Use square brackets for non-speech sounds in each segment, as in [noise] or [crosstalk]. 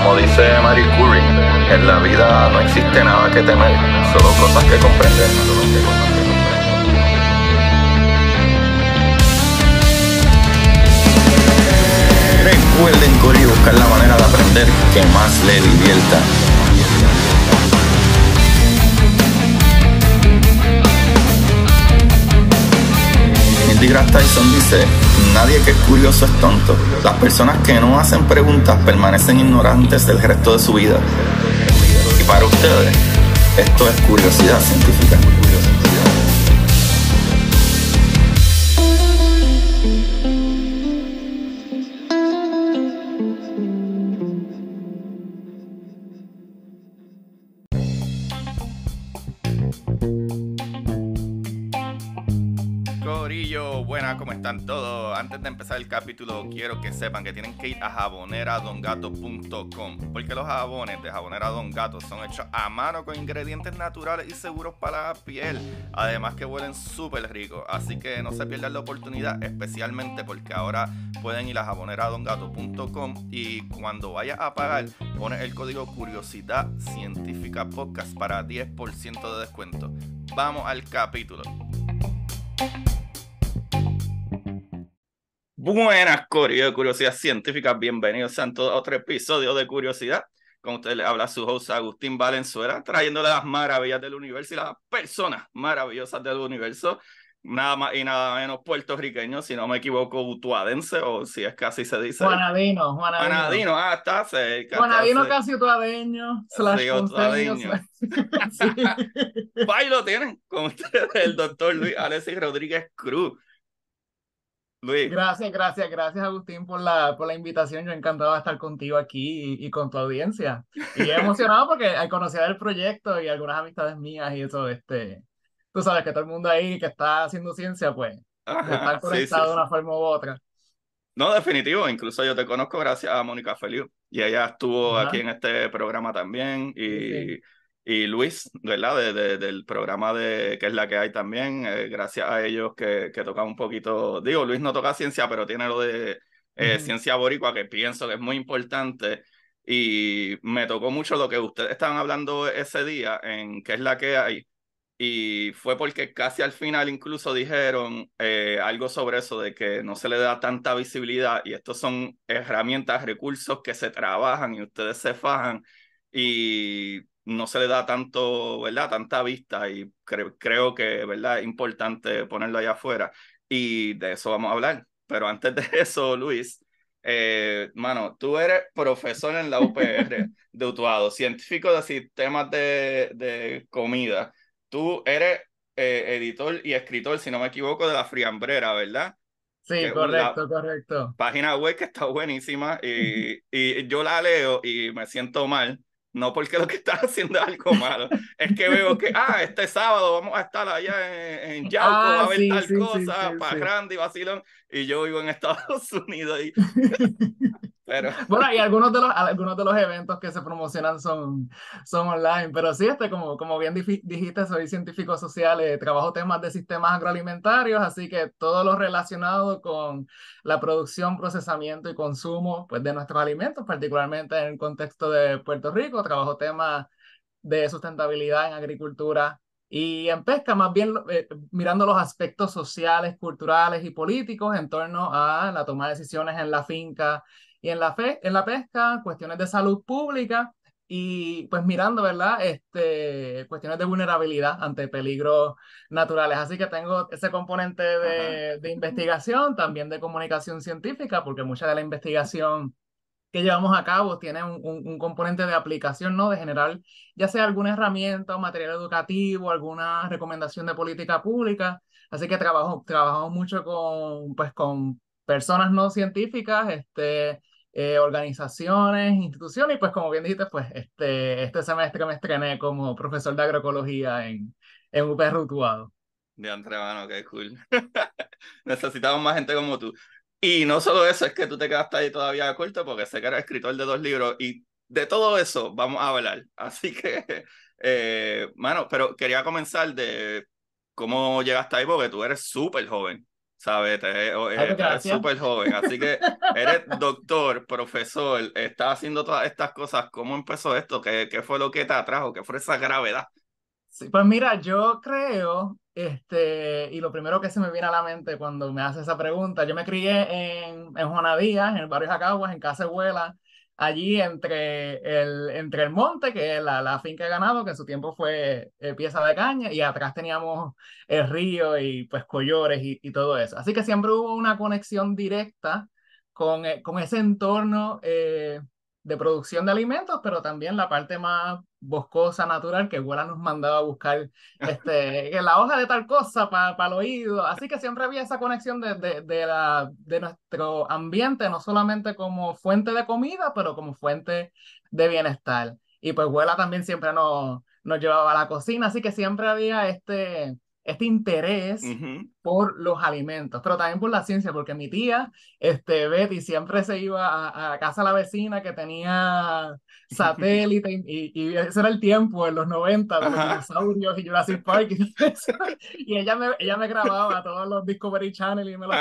Como dice Marie Curie, en la vida no existe nada que temer, solo cosas que comprender. Recuerden, Cori, buscar la manera de aprender que más le divierta. Neil Tyson dice, nadie que es curioso es tonto. Las personas que no hacen preguntas permanecen ignorantes el resto de su vida. Y para ustedes, esto es curiosidad científica. antes de empezar el capítulo, quiero que sepan que tienen que ir a jaboneradongato.com porque los jabones de Jabonera Don Gato son hechos a mano con ingredientes naturales y seguros para la piel. Además que huelen súper ricos, así que no se pierdan la oportunidad, especialmente porque ahora pueden ir a jaboneradongato.com y cuando vayas a pagar, pones el código Curiosidad Científica Podcast para 10% de descuento. Vamos al capítulo. Buenas, curiosidades de Curiosidad Científica. Bienvenidos a otro episodio de Curiosidad. Con usted habla su host Agustín Valenzuela, trayéndole las maravillas del universo y las personas maravillosas del universo. Nada más y nada menos puertorriqueños, si no me equivoco, utuadense, o si es casi se dice. Juanadino, Juanadino. Juanadino, ah, está cerca. Juanadino casi utuadeño, slash sí, [laughs] [laughs] lo tienen con ustedes, el doctor Luis Alexis Rodríguez Cruz Luis. Gracias, gracias, gracias Agustín por la, por la invitación. Yo encantado de estar contigo aquí y, con tu audiencia. Y [laughs] emocionado porque al conocer el proyecto y algunas amistades mías y eso, este, tú sabes que todo el mundo ahí que está haciendo ciencia, pues, está conectado de una forma u otra. No, definitivo. Incluso yo te conozco gracias a Mónica Feliu. Y ella estuvo aquí en este programa también. Y y Luis, ¿verdad? del programa de que es la que hay también, eh, gracias a ellos que, que un poquito, digo, Luis no toca ciencia, pero tiene lo de eh, ciencia boricua que pienso que es muy importante y me tocó mucho lo que ustedes estaban hablando ese día en qué es la que hay y fue porque casi al final incluso dijeron eh, algo sobre eso de que no se le da tanta visibilidad y estos son herramientas, recursos que se trabajan y ustedes se fajan y no se le da tanto, ¿verdad? Tanta vista y creo que, ¿verdad? Es importante ponerlo allá afuera y de eso vamos a hablar. Pero antes de [laughs] eso, Luis, eh, mano, tú eres profesor en la UPR [laughs] de Utuado, científico de sistemas de, de comida. Tú eres eh, editor y escritor, si no me equivoco, de La Friambrera, ¿verdad? Sí, correcto, correcto. Página web que está buenísima y, [laughs] y yo la leo y me siento mal no porque lo que están [laughs] haciendo es algo malo, es que veo que, ah, este sábado vamos a estar allá en, ah, a ver tal cosa, para para y vacilón, y yo vivo en Estados [laughs] Unidos. Y... [laughs] [laughs] Bueno, y algunos de los, algunos de los eventos que se promocionan son, son online, pero sí, este, como, como bien dijiste, soy científico social, eh, trabajo temas de sistemas agroalimentarios, así que todo lo relacionado con la producción, procesamiento y consumo pues, de nuestros alimentos, particularmente en el contexto de Puerto Rico, trabajo temas de sustentabilidad en agricultura y en pesca, más bien eh, mirando los aspectos sociales, culturales y políticos en torno a la toma de decisiones en la finca y en la, fe, en la pesca, cuestiones de salud pública y pues mirando, ¿verdad? Este, cuestiones de vulnerabilidad ante peligros naturales. Así que tengo ese componente de, de investigación, también de comunicación científica, porque mucha de la investigación que llevamos a cabo tiene un, un, componente de aplicación, ¿no? De general ya sea alguna herramienta o material educativo, alguna recomendación de política pública. Así que trabajo, mucho con, pues, con personas no científicas, este, eh, organizaciones, instituciones, y pues como bien dijiste, pues este, este semestre me estrené como profesor de agroecología en, en UPR De antemano, qué cool. [laughs] Necesitamos más gente como tú. Y no solo eso, es que tú te quedaste ahí todavía corto porque sé que eres escritor de dos libros y de todo eso vamos a hablar. [laughs] Así que, eh, mano, pero quería comenzar de cómo llegaste ahí porque tú eres súper joven. ¿sabes? Eres eh, súper joven, así que [laughs] eres doctor, profesor, estás haciendo todas estas cosas. ¿Cómo empezó esto? ¿Qué, ¿Qué, fue lo que te atrajo? ¿Qué fue esa gravedad? Sí, pues mira, yo creo, este, y lo primero que se me viene a la mente cuando me hace esa pregunta, yo me crié en, en en el barrio Jacaguas, en Casa Huela, allí entre el, entre el monte, que es la, finca de ganado, que en su tiempo fue eh, pieza de caña, y atrás teníamos el río y pues collores y, y todo eso. Así que siempre hubo una conexión directa con, eh, con ese entorno eh, de producción de alimentos, pero también la parte más boscosa natural que Huela nos mandaba a buscar este, la hoja de tal cosa para el oído. Así que siempre había esa conexión de, de, la, de nuestro ambiente, no solamente como fuente de comida, pero como fuente de bienestar. Y pues Huela también siempre nos, nos llevaba a la cocina, así que siempre había este, este interés por los alimentos, pero también por la ciencia, porque mi tía, este, Betty, siempre se iba a, casa de la vecina que tenía satélite y, ese era el tiempo en los 90 de los audios y Jurassic Park. Y, ella, me, ella me grababa todos los Discovery Channel y me los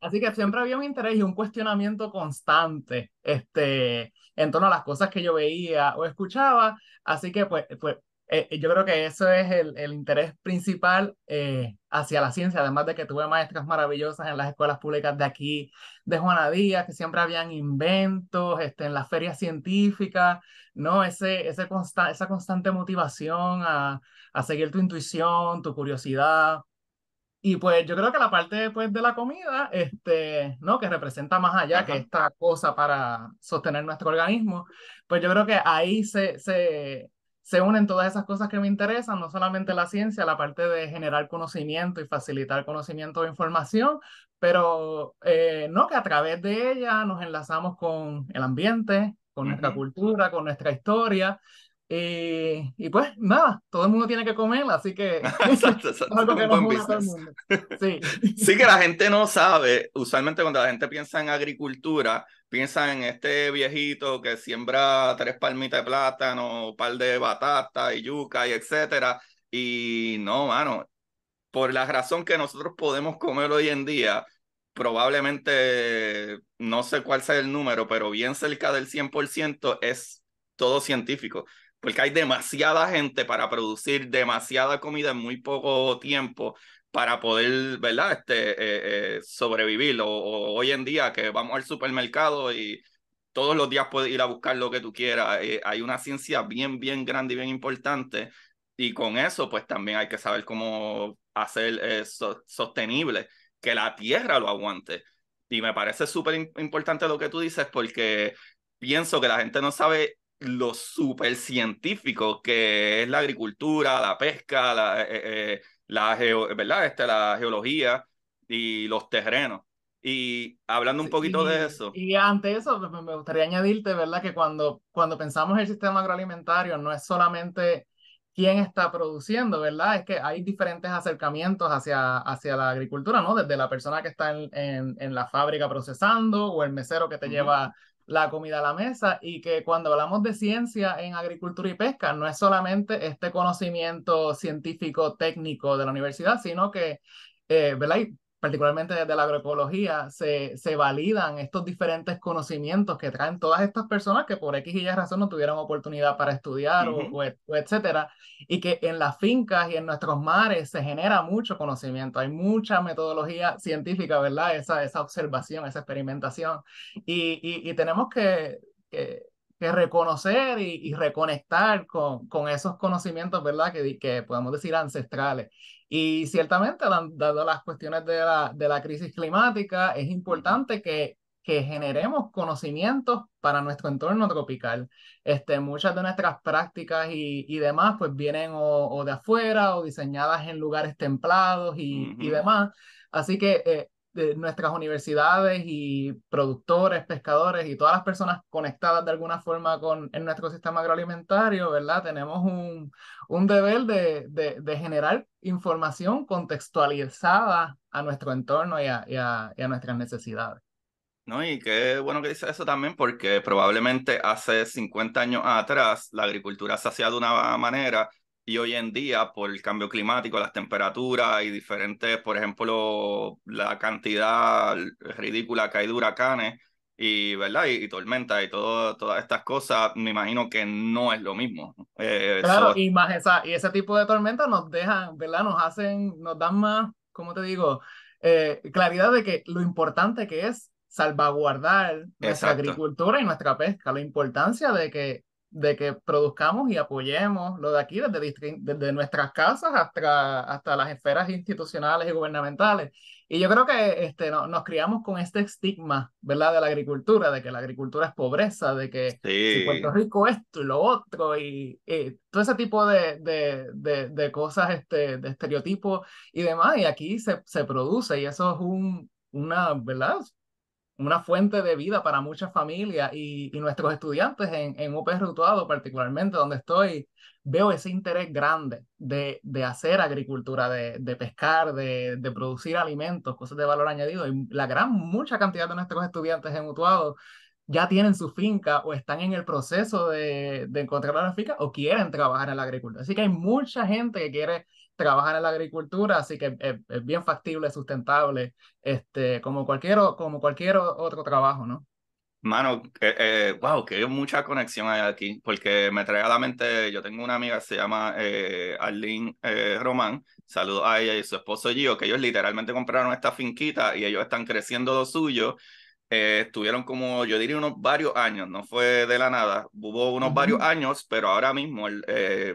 Así que siempre había un interés y un cuestionamiento constante este, en torno a las cosas que yo veía o escuchaba. Así que pues, pues eh, eh, yo creo que eso es el, el interés principal eh, hacia la ciencia, además de que tuve maestras maravillosas en las escuelas públicas de aquí, de Juana Díaz, que siempre habían inventos este, en las ferias científicas, ¿no? Ese, ese esa constante motivación a, a seguir tu intuición, tu curiosidad. Y pues yo creo que la parte pues, de la comida, este, ¿no? que representa más allá que esta cosa para sostener nuestro organismo, pues yo creo que ahí se, se, se unen todas esas cosas que me interesan, no solamente la ciencia, la parte de generar conocimiento y facilitar conocimiento de información, pero eh, no que a través de ella nos enlazamos con el ambiente, con nuestra cultura, con nuestra historia, eh, y, pues nada, todo el mundo tiene que comer, así que Sí. que la gente no sabe, usualmente cuando la gente piensa en agricultura, piensa en este viejito que siembra tres palmitas de plátano, un par de batata y yuca y etcétera, y no, mano, por la razón que nosotros podemos comer hoy en día, probablemente, no sé cuál sea el número, pero bien cerca del 100% es todo científico porque hay demasiada gente para producir demasiada comida en muy poco tiempo para poder, ¿verdad? Este, eh, eh, sobrevivir. O, hoy en día que vamos al supermercado y todos los días puedes ir a buscar lo que tú quieras. Eh, hay una ciencia bien, bien grande y bien importante. Y con eso, pues también hay que saber cómo hacer sostenible, que la tierra lo aguante. Y me parece súper importante lo que tú dices porque pienso que la gente no sabe lo súper científico que es la agricultura, la pesca, la, eh, eh, eh, la, ¿verdad? Este, la geología y los terrenos. Y hablando un poquito de eso. Y ante eso, me gustaría añadirte, ¿verdad? Que cuando, cuando pensamos el sistema agroalimentario, no es solamente quién está produciendo, ¿verdad? Es que hay diferentes acercamientos hacia, hacia la agricultura, ¿no? Desde la persona que está en, en, la fábrica procesando o el mesero que te lleva la comida a la mesa y que cuando hablamos de ciencia en agricultura y pesca, no es solamente este conocimiento científico técnico de la universidad, sino que eh, particularmente desde la agroecología, se, se, validan estos diferentes conocimientos que traen todas estas personas que por X y Y razón no tuvieron oportunidad para estudiar, o, etcétera, y que en las fincas y en nuestros mares se genera mucho conocimiento, hay mucha metodología científica, ¿verdad? Esa, esa observación, esa experimentación, y, y, tenemos que, que reconocer y, reconectar con, con, esos conocimientos, ¿verdad? Que, que podemos decir ancestrales. Y ciertamente, dado las cuestiones de la, de la crisis climática, es importante que, que generemos conocimientos para nuestro entorno tropical. Este, muchas de nuestras prácticas y, y demás, pues vienen o, de afuera o diseñadas en lugares templados y, y demás. Así que eh, de nuestras universidades y productores, pescadores y todas las personas conectadas de alguna forma con en nuestro sistema agroalimentario, ¿verdad? Tenemos un, un deber de, de, de, generar información contextualizada a nuestro entorno y a, y, a, nuestras necesidades. No, y qué bueno que dice eso también, porque probablemente hace 50 años atrás la agricultura se hacía de una manera y hoy en día por el cambio climático, las temperaturas y diferentes, por ejemplo, la cantidad ridícula que hay de huracanes y, ¿verdad? Y, tormentas y todo, todas estas cosas, me imagino que no es lo mismo. Eh, claro, y, más esa, y ese tipo de tormentas nos dejan, ¿verdad? Nos hacen, nos dan más, ¿cómo te digo? Eh, claridad de que lo importante que es salvaguardar nuestra agricultura y nuestra pesca, la importancia de que de que produzcamos y apoyemos lo de aquí desde, desde nuestras casas hasta, hasta las esferas institucionales y gubernamentales. Y yo creo que este, no, nos criamos con este estigma, ¿verdad?, de la agricultura, de que la agricultura es pobreza, de que si Puerto Rico esto y lo otro, y, todo ese tipo de, de, de, de cosas, este, de estereotipos y demás, y aquí se, se produce, y eso es un, una, ¿verdad? una fuente de vida para muchas familias y, nuestros estudiantes en, en UPR Utuado, particularmente donde estoy, veo ese interés grande de, hacer agricultura, de, pescar, de, producir alimentos, cosas de valor añadido. Y la gran, mucha cantidad de nuestros estudiantes en Utuado ya tienen su finca o están en el proceso de, encontrar una finca o quieren trabajar en la agricultura. Así que hay mucha gente que quiere trabajan en la agricultura, así que es, bien factible, sustentable, este, como, cualquier, como cualquier otro trabajo, ¿no? Mano, wow, eh, eh, que hay mucha conexión hay aquí, porque me trae a la mente, yo tengo una amiga se llama eh, Arlene eh, Román, saludo a ella y su esposo Gio, que ellos literalmente compraron esta finquita y ellos están creciendo lo suyo. estuvieron como, yo diría, unos varios años, no fue de la nada, hubo unos varios años, pero ahora mismo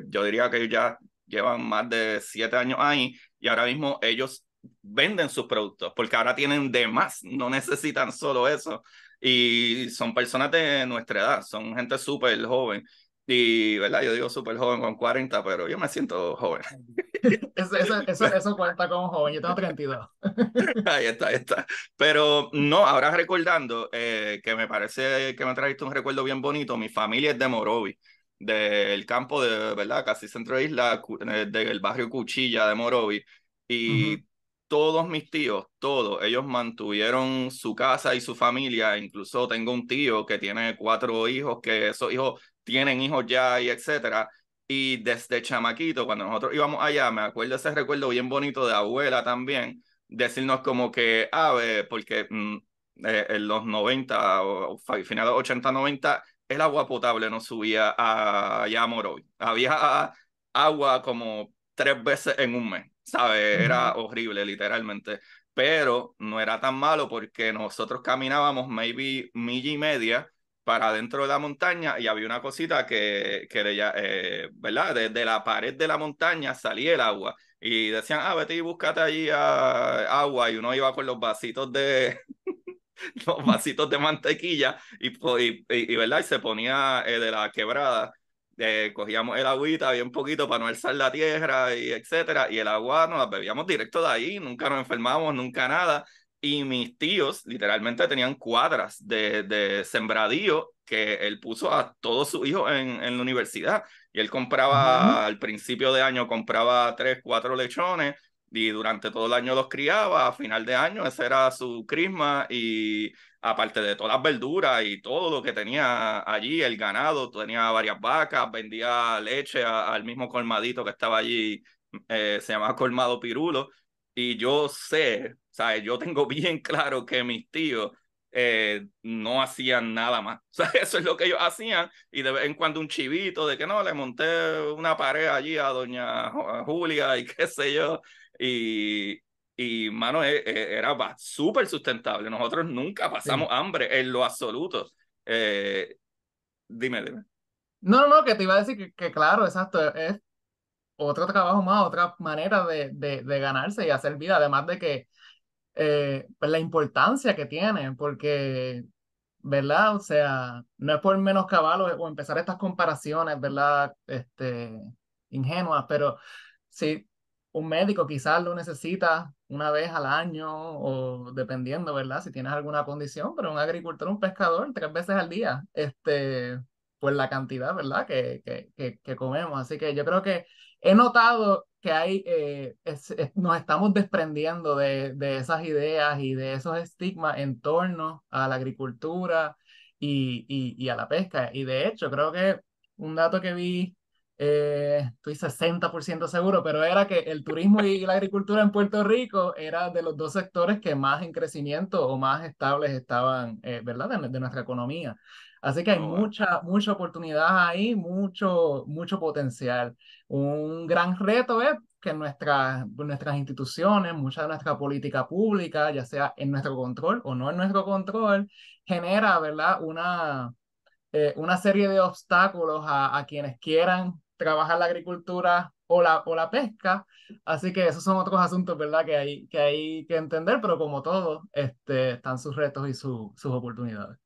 yo diría que ellos ya llevan más de siete años ahí y ahora mismo ellos venden sus productos porque ahora tienen de más, no necesitan solo eso. Y son personas de nuestra edad, son gente súper joven. Y, ¿verdad? Yo digo súper joven con 40, pero yo me siento joven. [laughs] Eso, eso, eso, cuenta como joven, yo tengo 32. [laughs] Ahí está, ahí está. Pero no, ahora recordando, eh, que me parece que me trajiste un recuerdo bien bonito, mi familia es de Morovi del campo de, ¿verdad? Casi centro de isla, eh, del barrio Cuchilla de Morovi. Y todos mis tíos, todos, ellos mantuvieron su casa y su familia. Incluso tengo un tío que tiene cuatro hijos, que esos hijos tienen hijos ya y etcétera. Y desde chamaquito, cuando nosotros íbamos allá, me acuerdo ese recuerdo bien bonito de abuela también, decirnos como que, ah, ver, porque mm, eh, en los 90, o, finales 80, 90, el agua potable no subía a Yamoroy. Había agua como tres veces en un mes, ¿sabes? Era horrible, literalmente. Pero no era tan malo porque nosotros caminábamos maybe milla y media para dentro de la montaña y había una cosita que, que eh, ¿verdad? Desde la pared de la montaña salía el agua. Y decían, ah, vete y búscate allí ah, agua. Y uno iba con los vasitos de, [laughs] los vasitos de mantequilla y, y, y, y se ponía eh, de la quebrada. Eh, cogíamos el agüita un poquito para no alzar la tierra y etcétera, y el agua nos la bebíamos directo de ahí, nunca nos enfermamos, nunca nada. Y mis tíos literalmente tenían cuadras de, de sembradío que él puso a todos sus hijos en, la universidad. Y él compraba, al principio de año, compraba tres, cuatro lechones y durante todo el año los criaba, a final de año ese era su crisma y aparte de todas las verduras y todo lo que tenía allí, el ganado, tenía varias vacas, vendía leche al mismo colmadito que estaba allí, eh, se llamaba Colmado Pirulo, y yo sé, ¿sabes? yo tengo [laughs] bien claro que mis tíos eh, no hacían nada más. [laughs] O sea, eso es lo que ellos hacían. Y de vez en cuando un chivito de que no, le monté una pared allí a doña Julia y qué sé yo. Y, y mano, e, e, era súper sustentable. Nosotros nunca pasamos hambre en lo absoluto. Eh, dime, dime. No, no, que te iba a decir que, que claro, exacto, es otro trabajo más, otra manera de, de, de ganarse y hacer vida, además de que eh, pues, la importancia que tiene, porque, ¿verdad? O sea, no es por menos caballos o empezar estas comparaciones, ¿verdad? Este, ingenuas, pero sí, un médico quizás lo necesita una vez al año o dependiendo, ¿verdad? Si tienes alguna condición, pero un agricultor, un pescador, tres veces al día, este, pues la cantidad, ¿verdad? Que, que, que, comemos. Así que yo creo que he notado que hay, eh, nos estamos desprendiendo de, de, esas ideas y de esos estigmas en torno a la agricultura y, y, y a la pesca. Y de hecho, creo que un dato que vi eh, estoy 60% seguro, pero era que el turismo y la agricultura en Puerto Rico era de los dos sectores que más en crecimiento o más estables estaban, eh, ¿verdad?, de, nuestra economía. Así que hay eh. mucha, mucha oportunidad ahí, mucho, mucho potencial. Un gran reto es que nuestras, nuestras instituciones, mucha de nuestra política pública, ya sea en nuestro control o no en nuestro control, genera, ¿verdad?, una, una serie de obstáculos a, a quienes quieran trabajar la agricultura o la, o la pesca. Así que esos son otros asuntos, ¿verdad? Que hay que, hay que entender, pero como todo, este, están sus retos y sus sus oportunidades.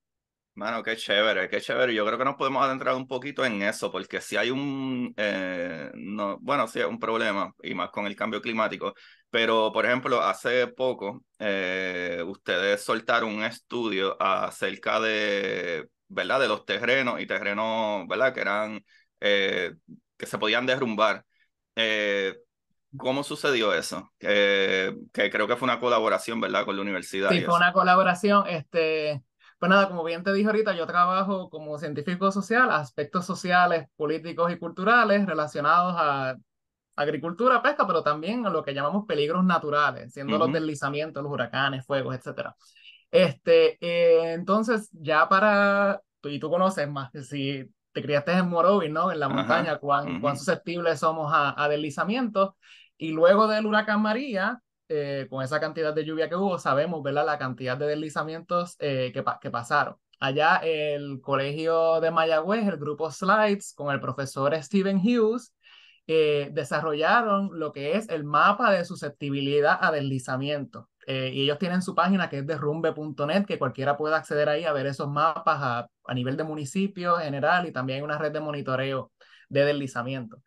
Mano, qué chévere, qué chévere. Yo creo que nos podemos adentrar un poquito en eso, porque si hay un, eh, no, bueno, sí, un problema, y más con el cambio climático, pero por ejemplo, hace poco eh, ustedes soltaron un estudio acerca de, ¿verdad? De los terrenos y terrenos, ¿verdad? Que eran eh, que se podían derrumbar. Eh, ¿Cómo sucedió eso? Eh, que creo que fue una colaboración, ¿verdad? Con la universidad. Sí, fue una colaboración. Este, pues nada, como bien te dije ahorita, yo trabajo como científico social, aspectos sociales, políticos y culturales relacionados a agricultura, pesca, pero también a lo que llamamos peligros naturales, siendo los deslizamientos, los huracanes, fuegos, etc. Este, entonces, ya para, y tú conoces más, si te criaste en Morovi, ¿no? En la montaña, cuán, susceptibles somos a, deslizamientos. Y luego del huracán María, eh, con esa cantidad de lluvia que hubo, sabemos, ¿verdad? La cantidad de deslizamientos eh, que, que pasaron. Allá el colegio de Mayagüez, el grupo Slides, con el profesor Steven Hughes, eh, desarrollaron lo que es el mapa de susceptibilidad a deslizamientos. Eh, y ellos tienen su página que es derrumbe.net, que cualquiera puede acceder ahí a ver esos mapas a, nivel de municipio general y también hay una red de monitoreo de deslizamiento.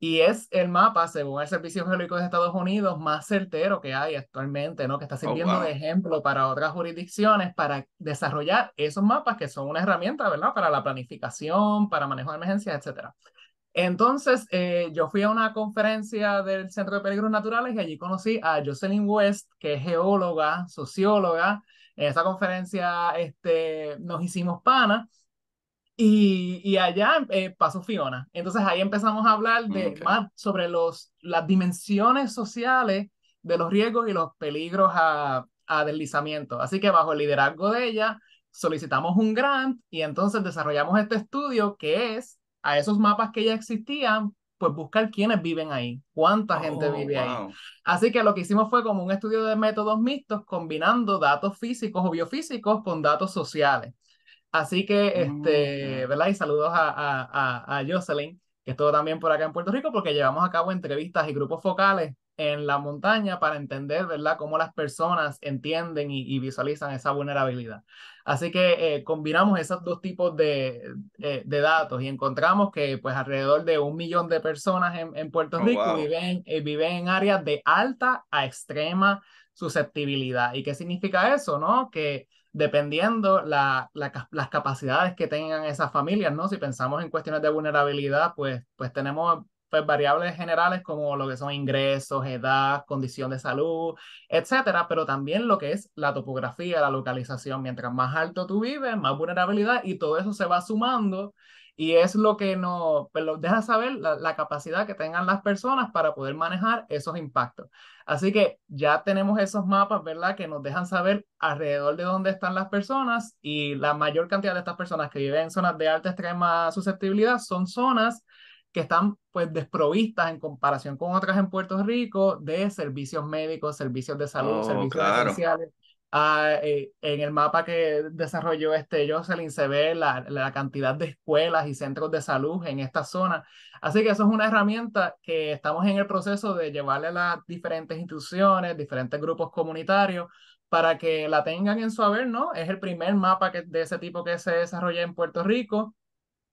Y es el mapa, según el Servicio Geológico de Estados Unidos, más certero que hay actualmente, ¿no? Que está oh, sirviendo de ejemplo para otras jurisdicciones para desarrollar esos mapas que son una herramienta, ¿verdad? Para la planificación, para manejo de emergencias, etcétera. Entonces, eh, yo fui a una conferencia del Centro de Peligros Naturales y allí conocí a Jocelyn West, que es geóloga, socióloga. En esa conferencia este, nos hicimos pana y, allá eh, pasó Fiona. Entonces ahí empezamos a hablar de, más sobre los, las dimensiones sociales de los riesgos y los peligros a, a, deslizamiento. Así que bajo el liderazgo de ella solicitamos un grant y entonces desarrollamos este estudio que es a esos mapas que ya existían, pues buscar quiénes viven ahí, cuánta gente oh, vive ahí. Así que lo que hicimos fue como un estudio de métodos mixtos combinando datos físicos o biofísicos con datos sociales. Así que, mm, este, ¿verdad? Y saludos a, a Jocelyn, que estuvo también por acá en Puerto Rico, porque llevamos a cabo entrevistas y grupos focales en la montaña para entender, ¿verdad?, cómo las personas entienden y, visualizan esa vulnerabilidad. Así que eh, combinamos esos dos tipos de, eh, de, datos y encontramos que pues alrededor de un millón de personas en, Puerto oh, Rico viven, eh, viven en áreas de alta a extrema susceptibilidad. ¿Y qué significa eso, no? Que dependiendo las capacidades que tengan esas familias, ¿no? Si pensamos en cuestiones de vulnerabilidad, pues, pues tenemos pues, variables generales como lo que son ingresos, edad, condición de salud, etcétera, pero también lo que es la topografía, la localización. Mientras más alto tú vives, más vulnerabilidad y todo eso se va sumando y es lo que nos pues, deja saber la, la, capacidad que tengan las personas para poder manejar esos impactos. Así que ya tenemos esos mapas, ¿verdad? Que nos dejan saber alrededor de dónde están las personas y la mayor cantidad de estas personas que viven en zonas de alta extrema susceptibilidad son zonas que están pues desprovistas en comparación con otras en Puerto Rico de servicios médicos, servicios de salud, oh, servicios sociales. Ah, eh, en el mapa que desarrolló este Jocelyn se ve la, la, cantidad de escuelas y centros de salud en esta zona. Así que eso es una herramienta que estamos en el proceso de llevarle a las diferentes instituciones, diferentes grupos comunitarios, para que la tengan en su haber, ¿no? Es el primer mapa que, de ese tipo que se desarrolla en Puerto Rico.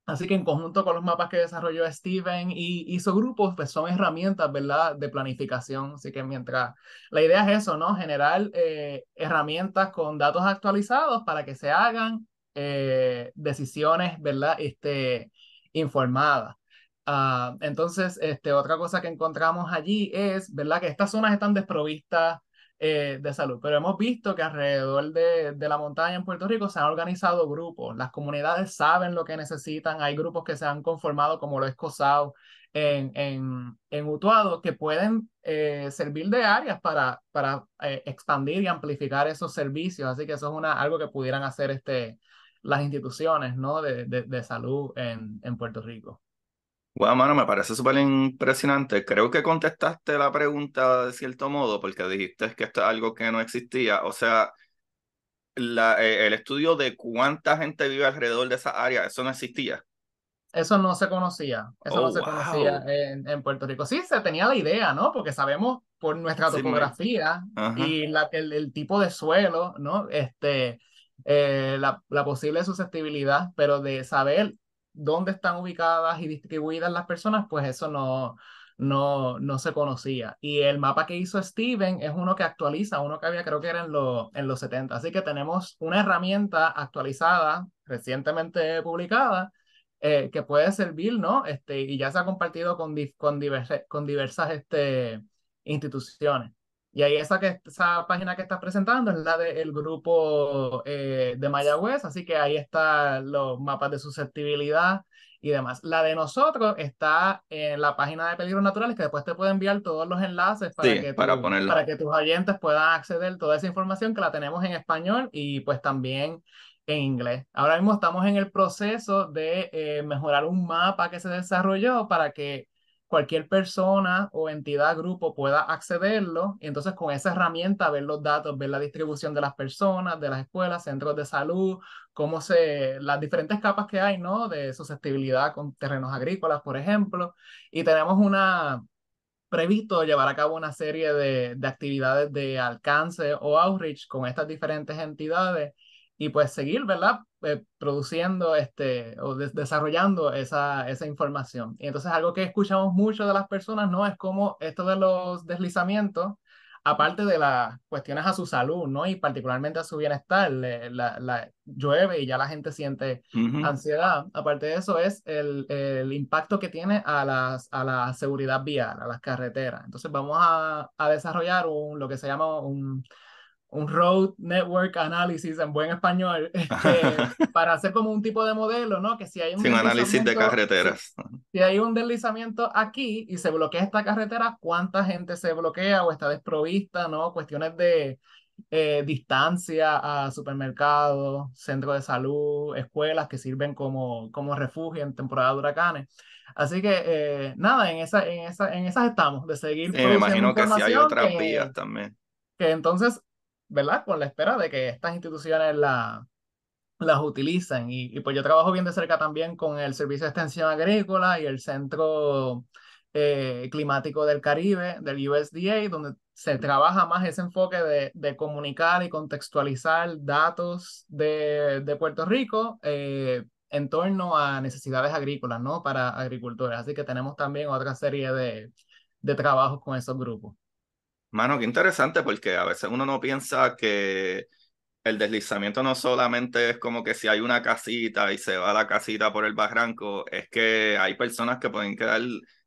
Así que en conjunto con los mapas que desarrolló Steven y, hizo grupos, grupo, pues son herramientas, ¿verdad?, de planificación. Así que mientras, la idea es eso, ¿no? Generar eh, herramientas con datos actualizados para que se hagan eh, decisiones, ¿verdad?, este, informadas. Ah, entonces, este, otra cosa que encontramos allí es, ¿verdad?, que estas zonas están desprovistas eh, de salud, pero hemos visto que alrededor de, la montaña en Puerto Rico se han organizado grupos, las comunidades saben lo que necesitan, hay grupos que se han conformado como lo es COSAO en, en, Utuado, que pueden eh, servir de áreas para, para eh, expandir y amplificar esos servicios, así que eso es una, algo que pudieran hacer este, las instituciones ¿no? de, salud en Puerto Rico. Bueno, mano, me parece súper impresionante. Creo que contestaste la pregunta de cierto modo, porque dijiste que esto es algo que no existía. O sea, la, eh, el estudio de cuánta gente vive alrededor de esa área, eso no existía. Eso no se conocía, eso no oh, se conocía en, Puerto Rico. Sí, se tenía la idea, ¿no? Porque sabemos por nuestra topografía y el, tipo de suelo, ¿no? Este, eh, la, la posible susceptibilidad, pero de saber dónde están ubicadas y distribuidas las personas, pues eso no, no, no se conocía. Y el mapa que hizo Steven es uno que actualiza, uno que había creo que era en, en los 70. Así que tenemos una herramienta actualizada, recientemente publicada, eh, que puede servir, ¿no? Este, y ya se ha compartido con, con diversas este, instituciones. Y ahí esa, que, esa página que estás presentando es la del grupo eh, de Mayagüez, así que ahí están los mapas de susceptibilidad y demás. La de nosotros está en la página de Peligros Naturales, que después te puede enviar todos los enlaces para, que, para, que tus oyentes puedan acceder a toda esa información que la tenemos en español y pues también en inglés. Ahora mismo estamos en el proceso de eh, mejorar un mapa que se desarrolló para que cualquier persona o entidad, grupo pueda accederlo y entonces con esa herramienta ver los datos, ver la distribución de las personas, de las escuelas, centros de salud, cómo se, las diferentes capas que hay, ¿no? De susceptibilidad con terrenos agrícolas, por ejemplo, y tenemos una, previsto llevar a cabo una serie de, de actividades de alcance o outreach con estas diferentes entidades y pues seguir, ¿verdad? Eh, produciendo este, o desarrollando esa, información. Y entonces algo que escuchamos mucho de las personas, ¿no? Es como esto de los deslizamientos, aparte de las cuestiones a su salud, ¿no? Y particularmente a su bienestar, la, la, llueve y ya la gente siente ansiedad. Aparte de eso es el, impacto que tiene a, las, a la seguridad vial, a las carreteras. Entonces vamos a, desarrollar un, lo que se llama un un road network analysis en buen español, [laughs] este, [laughs] para hacer como un tipo de modelo, ¿no? Que si hay un... análisis de carreteras. Si, hay un deslizamiento aquí y se bloquea esta carretera, ¿cuánta gente se bloquea o está desprovista, ¿no? Cuestiones de eh, distancia a supermercados, centros de salud, escuelas que sirven como, como refugio en temporada de huracanes. Así que eh, nada, en, esa, en, esa, en esas estamos, de seguir. Eh, me imagino que si hay otras vías también. Que entonces ¿verdad? Con la espera de que estas instituciones la, las utilicen. Y, y, pues yo trabajo bien de cerca también con el Servicio de Extensión Agrícola y el Centro eh, Climático del Caribe, del USDA, donde se trabaja más ese enfoque de, de comunicar y contextualizar datos de, de Puerto Rico eh, en torno a necesidades agrícolas, ¿no? Para agricultores. Así que tenemos también otra serie de, de trabajos con esos grupos. Mano, qué interesante, porque a veces uno no piensa que el deslizamiento no solamente es como que si hay una casita y se va la casita por el barranco, es que hay personas que pueden quedar,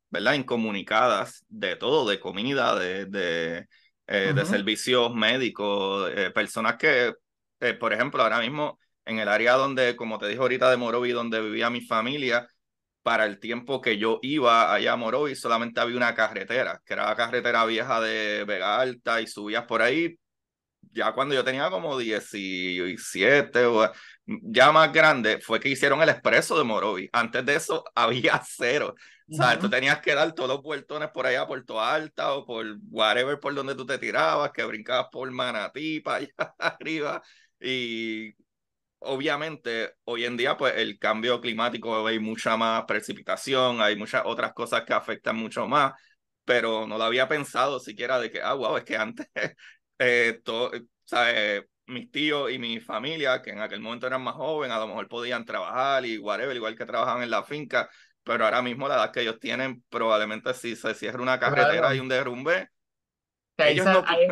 ¿verdad?, incomunicadas de todo, de comida, de, de, eh, servicios médicos, eh, personas que, eh, por ejemplo, ahora mismo en el área donde, como te dije ahorita, de Morovi, donde vivía mi familia, para el tiempo que yo iba allá a Morovis solamente había una carretera, que era la carretera vieja de Vega Alta y subías por ahí. Ya cuando yo tenía como 17 o ya más grande, fue que hicieron el expreso de Morovi, Antes de eso [laughs] había cero. O sea, tú tenías que dar todos los vueltones por allá, por Puerto Alta o por whatever por donde tú te tirabas, que brincabas por Manatí para allá [laughs] arriba. Y obviamente, hoy en día, pues el cambio climático, hay mucha más precipitación, hay muchas otras cosas que afectan mucho más, pero no lo había pensado siquiera de que, ah, wow, es que antes, [laughs] eh, todo, eh, ¿sabes? mis tíos y mi familia, que en aquel momento eran más jóvenes, a lo mejor podían trabajar y whatever, igual que trabajaban en la finca, pero ahora mismo la edad que ellos tienen, probablemente si se cierra una carretera hay y un derrumbe, ahí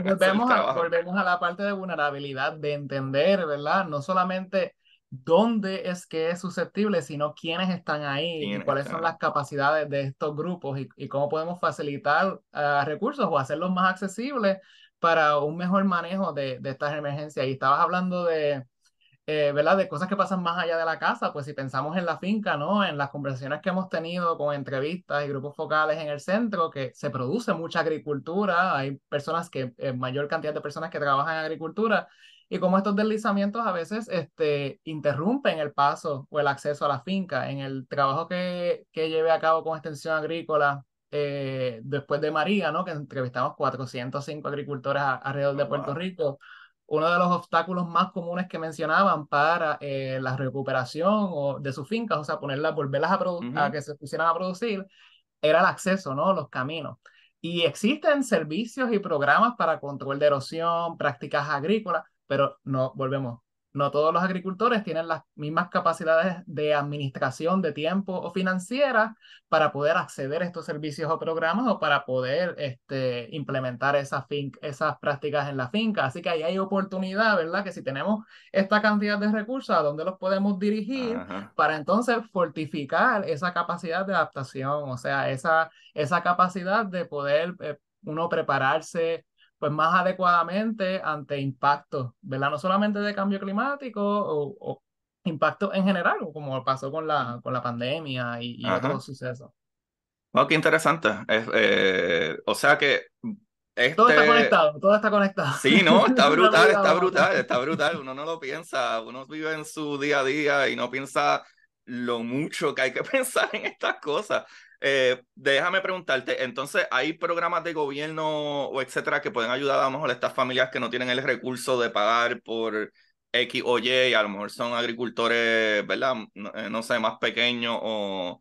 volvemos a, volvemos a la parte de vulnerabilidad, de entender, ¿verdad? No solamente dónde es que es susceptible, sino quiénes están ahí y cuáles son las capacidades de estos grupos y, cómo podemos facilitar ah, recursos o hacerlos más accesibles para un mejor manejo de, de estas emergencias. Y estabas hablando de, eh, de cosas que pasan más allá de la casa, pues si pensamos en la finca, ¿no? En las conversaciones que hemos tenido con entrevistas y grupos focales en el centro, que se produce mucha agricultura, hay personas que, eh, mayor cantidad de personas que trabajan en agricultura, y como estos deslizamientos a veces este, interrumpen el paso o el acceso a la finca. En el trabajo que, que a cabo con Extensión Agrícola, eh, después de María, ¿no? Que entrevistamos 405 agricultores alrededor de Puerto Rico, uno de los obstáculos más comunes que mencionaban para eh, la recuperación o, de sus fincas, o sea, ponerlas, volverlas a, a que se pusieran a producir, era el acceso, ¿no? Los caminos. Y existen servicios y programas para control de erosión, prácticas agrícolas, pero no, volvemos, no todos los agricultores tienen las mismas capacidades de administración de tiempo o financiera para poder acceder a estos servicios o programas o para poder este, implementar esas, esas prácticas en la finca. Así que ahí hay oportunidad, ¿verdad? Que si tenemos esta cantidad de recursos, ¿a dónde los podemos dirigir para entonces fortificar esa capacidad de adaptación? O sea, esa, esa capacidad de poder eh, uno prepararse pues más adecuadamente ante impactos, ¿verdad? No solamente de cambio climático o, impactos en general, como pasó con la, con la pandemia y, otros sucesos. Oh, qué interesante. Eh, o sea que este... Todo está este conectado, todo está conectado. Sí, no, [laughs] está brutal, está brutal, está brutal. Uno no lo piensa, uno vive en su día a día y no piensa lo mucho que hay que [laughs] pensar en estas cosas. Eh, déjame preguntarte, entonces, ¿hay programas de gobierno o etcétera que pueden ayudar a lo estas familias que no tienen el recurso de pagar por X o Y, a lo mejor son agricultores, ¿verdad? No, eh, sé, más pequeños o,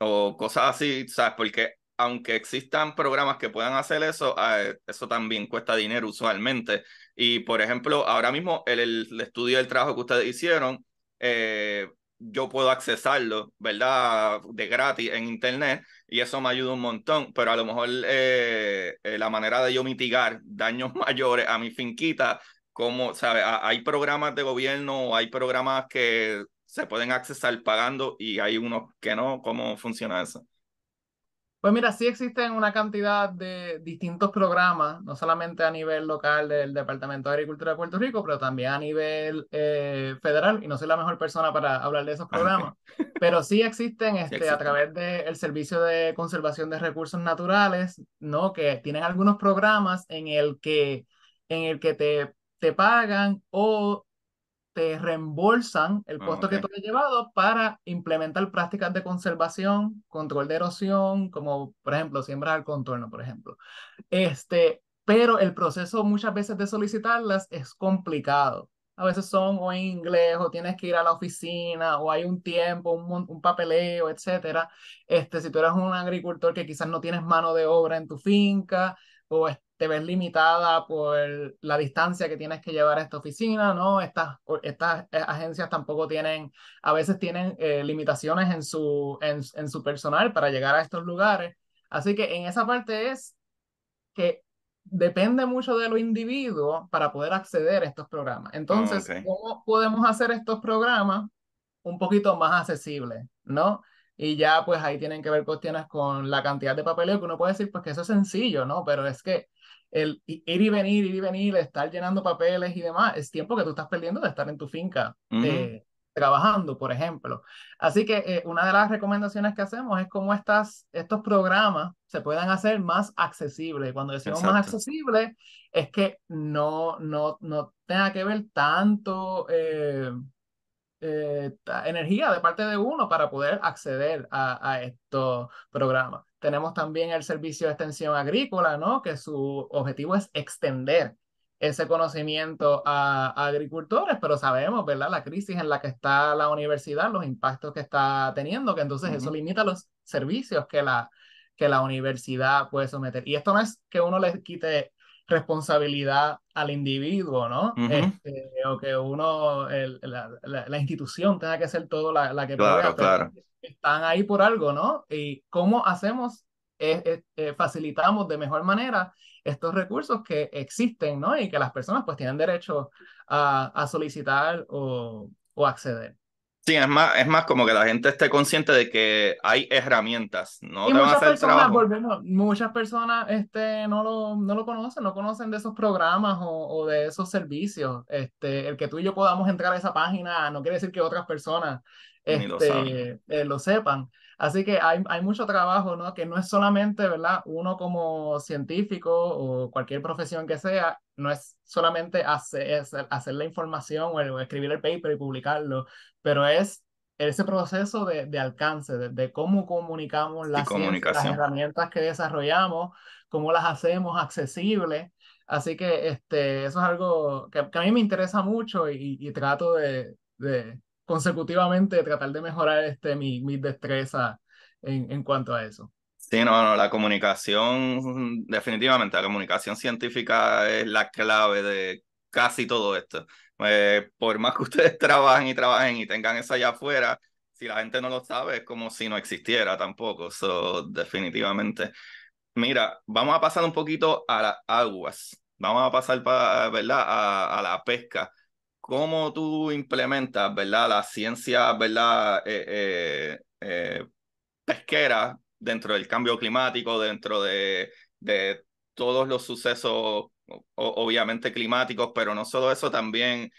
o, cosas así, ¿sabes? Porque aunque existan programas que puedan hacer eso, ah, eso también cuesta dinero usualmente. Y por ejemplo, ahora mismo el, estudio del trabajo que ustedes hicieron, eh, yo puedo accesarlo, ¿verdad? De gratis en Internet y eso me ayuda un montón, pero a lo mejor eh, eh, la manera de yo mitigar daños [laughs] mayores a mi finquita, como, ¿sabes? Hay programas de gobierno, hay programas que se pueden accesar pagando y hay unos que no, ¿cómo funciona eso? Pues mira, sí existen una cantidad de distintos programas, no solamente a nivel local del Departamento de Agricultura de Puerto Rico, pero también a nivel eh, federal, y no soy la mejor persona para hablar de esos ah, programas, pero sí existen este, a través del Servicio de Conservación de Recursos Naturales, ¿no? que tienen algunos programas en el que, en el que te, te pagan o te reembolsan el ah, costo que tú has llevado para implementar prácticas de conservación, control de erosión, como por ejemplo siembras al contorno, por ejemplo. Este, pero el proceso muchas veces de solicitarlas es complicado. A veces son o en inglés, o tienes que ir a la oficina, o hay un tiempo, un, un papeleo, etc. Este, si tú eres un agricultor que quizás no tienes mano de obra en tu finca, o, te ves limitada por la distancia que tienes que llevar a esta oficina, ¿no? Estas, estas eh, agencias tampoco tienen, a veces tienen eh, limitaciones en su, en, en su personal para llegar a estos lugares. Así que en esa parte es que depende mucho de lo individuo para poder acceder a estos programas. Entonces, ¿cómo podemos hacer estos programas un poquito más accesibles, no? Y ya, pues ahí tienen que ver cuestiones con la cantidad de papeleo que uno puede decir, pues que eso es sencillo, ¿no? Pero es que el ir y venir, ir y venir, estar llenando papeles y demás, es tiempo que tú estás perdiendo de estar en tu finca eh, trabajando, por ejemplo. Así que eh, una de las recomendaciones que hacemos es cómo estas, estos programas se puedan hacer más accesibles. Cuando decimos más accesibles, es que no, no, no tenga que ver tanto... Eh, energía de parte de uno para poder acceder a, a estos programas. Tenemos también el servicio de extensión agrícola, ¿no? Que su objetivo es extender ese conocimiento a, agricultores, pero sabemos, ¿verdad? La crisis en la que está la universidad, los impactos que está teniendo, que entonces eso limita los servicios que la, que la universidad puede someter. Y esto no es que uno le quite responsabilidad al individuo, ¿no? Este, o que uno, la, institución tenga que ser todo la, que pueda, claro. Están ahí por algo, ¿no? Y cómo hacemos, eh, eh, eh, facilitamos de mejor manera estos recursos que existen, ¿no? Y que las personas pues tienen derecho a, solicitar o, o acceder. Sí, es más, es más como que la gente esté consciente de que hay herramientas, no te van a hacer trabajo. muchas personas este, no, lo, no lo conocen, no conocen de esos programas o, de esos servicios. Este, el que tú y yo podamos entrar a esa página no quiere decir que otras personas este, eh, lo sepan. Así que hay, hay mucho trabajo, ¿no? Que no es solamente, ¿verdad? Uno como científico o cualquier profesión que sea, no es solamente hacer, hacer la información o, escribir el paper y publicarlo, pero es ese proceso de, de alcance, de, cómo comunicamos las, las herramientas que desarrollamos, cómo las hacemos accesibles. Así que este, eso es algo que, a mí me interesa mucho y, y trato de, de consecutivamente tratar de mejorar este, mi, mi destreza en, en cuanto a eso. Sí, no, no, la comunicación, definitivamente, la comunicación científica es la clave de casi todo esto. Eh, por más que ustedes [laughs] trabajen y trabajen y tengan eso allá afuera, si la gente no lo sabe, es como si no existiera tampoco. eso definitivamente. Mira, vamos a pasar un poquito a las aguas. Vamos a pasar ¿verdad? A, a la pesca cómo tú implementas, ¿verdad? La ciencia, ¿verdad? Eh, eh, eh, pesquera dentro del cambio climático, dentro de, todos los sucesos, obviamente climáticos, pero no solo eso, también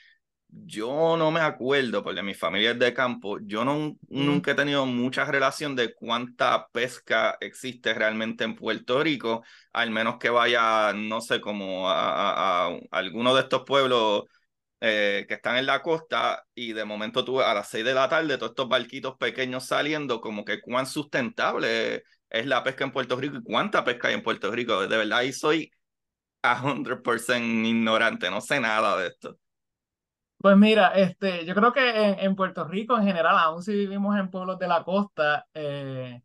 yo no me acuerdo, porque mi familia es de campo, yo no, nunca he tenido mucha relación de cuánta pesca existe realmente en Puerto Rico, al menos que vaya, no sé, como a, a alguno de estos pueblos eh, que están en la costa y de momento tú a las 6 de la tarde todos estos barquitos pequeños saliendo, como que cuán sustentable es la pesca en Puerto Rico y cuánta pesca hay en Puerto Rico. De verdad, ahí soy a 100% ignorante, no sé nada de esto. Pues mira, este, yo creo que en, Puerto Rico en general, aún si vivimos en pueblos de la costa, eh,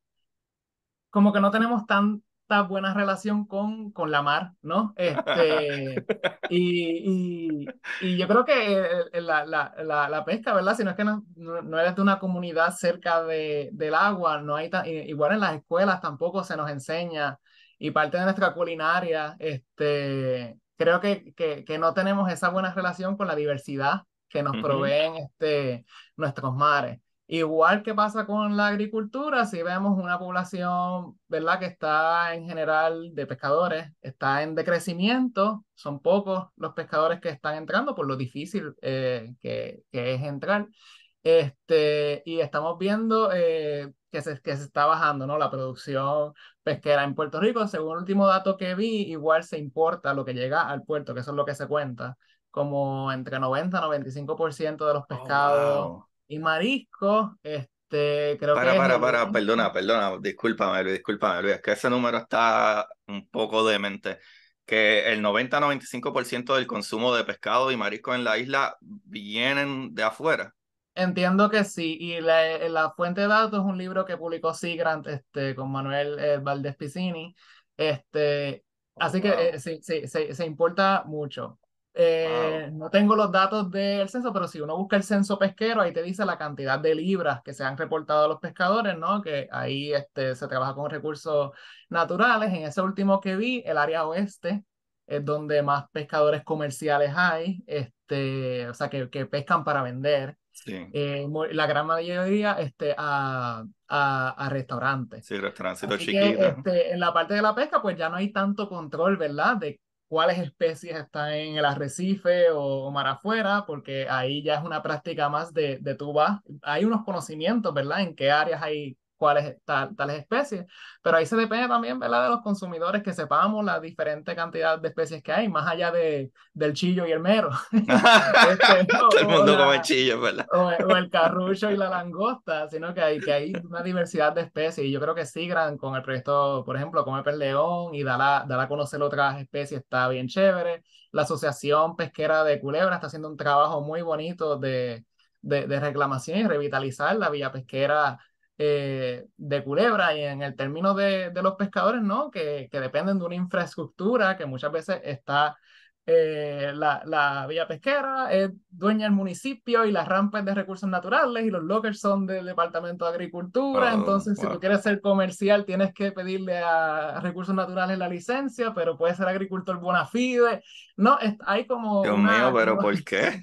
como que no tenemos tan, buena relación con, con la mar, ¿no? Este, [laughs] y, y, yo creo que eh, eh, la, la, la, pesca, ¿verdad? Si no es que no, no eres de una comunidad cerca de, del agua, no hay igual en las escuelas tampoco se nos enseña y parte de nuestra culinaria, este, creo que, que, que no tenemos esa buena relación con la diversidad que nos proveen este, nuestros mares. Igual que pasa con la agricultura, si vemos una población, ¿verdad?, que está en general de pescadores, está en decrecimiento, son pocos los pescadores que están entrando por lo difícil eh, que, es entrar. Este, y estamos viendo eh, que, se, que se está bajando ¿no? la producción pesquera en Puerto Rico. Según el último dato que vi, igual se importa lo que llega al puerto, que eso es lo que se cuenta, como entre 90 y 95% de los oh, pescados y marisco este, creo que... Para, para, para, perdona, perdona, discúlpame, discúlpame, Luis, es que ese número está un poco demente que el 90-95% del consumo de pescado y marisco en la isla vienen de afuera. Entiendo que sí, y la, la fuente de datos es un libro que publicó Sigrant este, con Manuel eh, Valdés este, así que eh, sí, sí, se, se, importa mucho. Eh, no tengo los datos del censo, pero si uno busca el censo pesquero, ahí te dice la cantidad de libras que se han reportado a los pescadores, ¿no? Que ahí este, se trabaja con recursos naturales. En ese último que vi, el área oeste es donde más pescadores comerciales hay, este, o sea, que, que pescan para vender. Sí. Eh, la gran mayoría este, a, a, restaurantes. Sí, restaurantes chiquitos. Este, en la parte de la pesca, pues ya no hay tanto control, ¿verdad? De cuáles especies están en el arrecife o, mar afuera, porque ahí ya es una práctica más de, de tú hay unos conocimientos, ¿verdad? En qué áreas hay tales especies, pero ahí se depende también, ¿verdad?, de los consumidores que sepamos la diferente cantidad de especies que hay, más allá de, del chillo y el mero. [laughs] Este, [laughs] Todo el mundo come chillo, ¿verdad? O, el [laughs] carrucho y la langosta, sino que hay, que hay una diversidad de especies, y yo creo que Sigran con el proyecto, por ejemplo, Come león y da a, a conocer otras especies está bien chévere. La Asociación Pesquera de Culebra está haciendo un trabajo muy bonito de, de, reclamación y revitalizar la villa pesquera eh, de Culebra y en el término de, los pescadores, ¿no? Que, que, dependen de una infraestructura que muchas veces está eh, la, la, villa pesquera es dueña del municipio y las rampas de recursos naturales y los lockers son del Departamento de Agricultura. Oh, Entonces, si tú quieres ser comercial, tienes que pedirle a recursos naturales la licencia, pero puedes ser agricultor bona fide. No, hay como. Dios una, mío, pero ¿por [laughs] qué?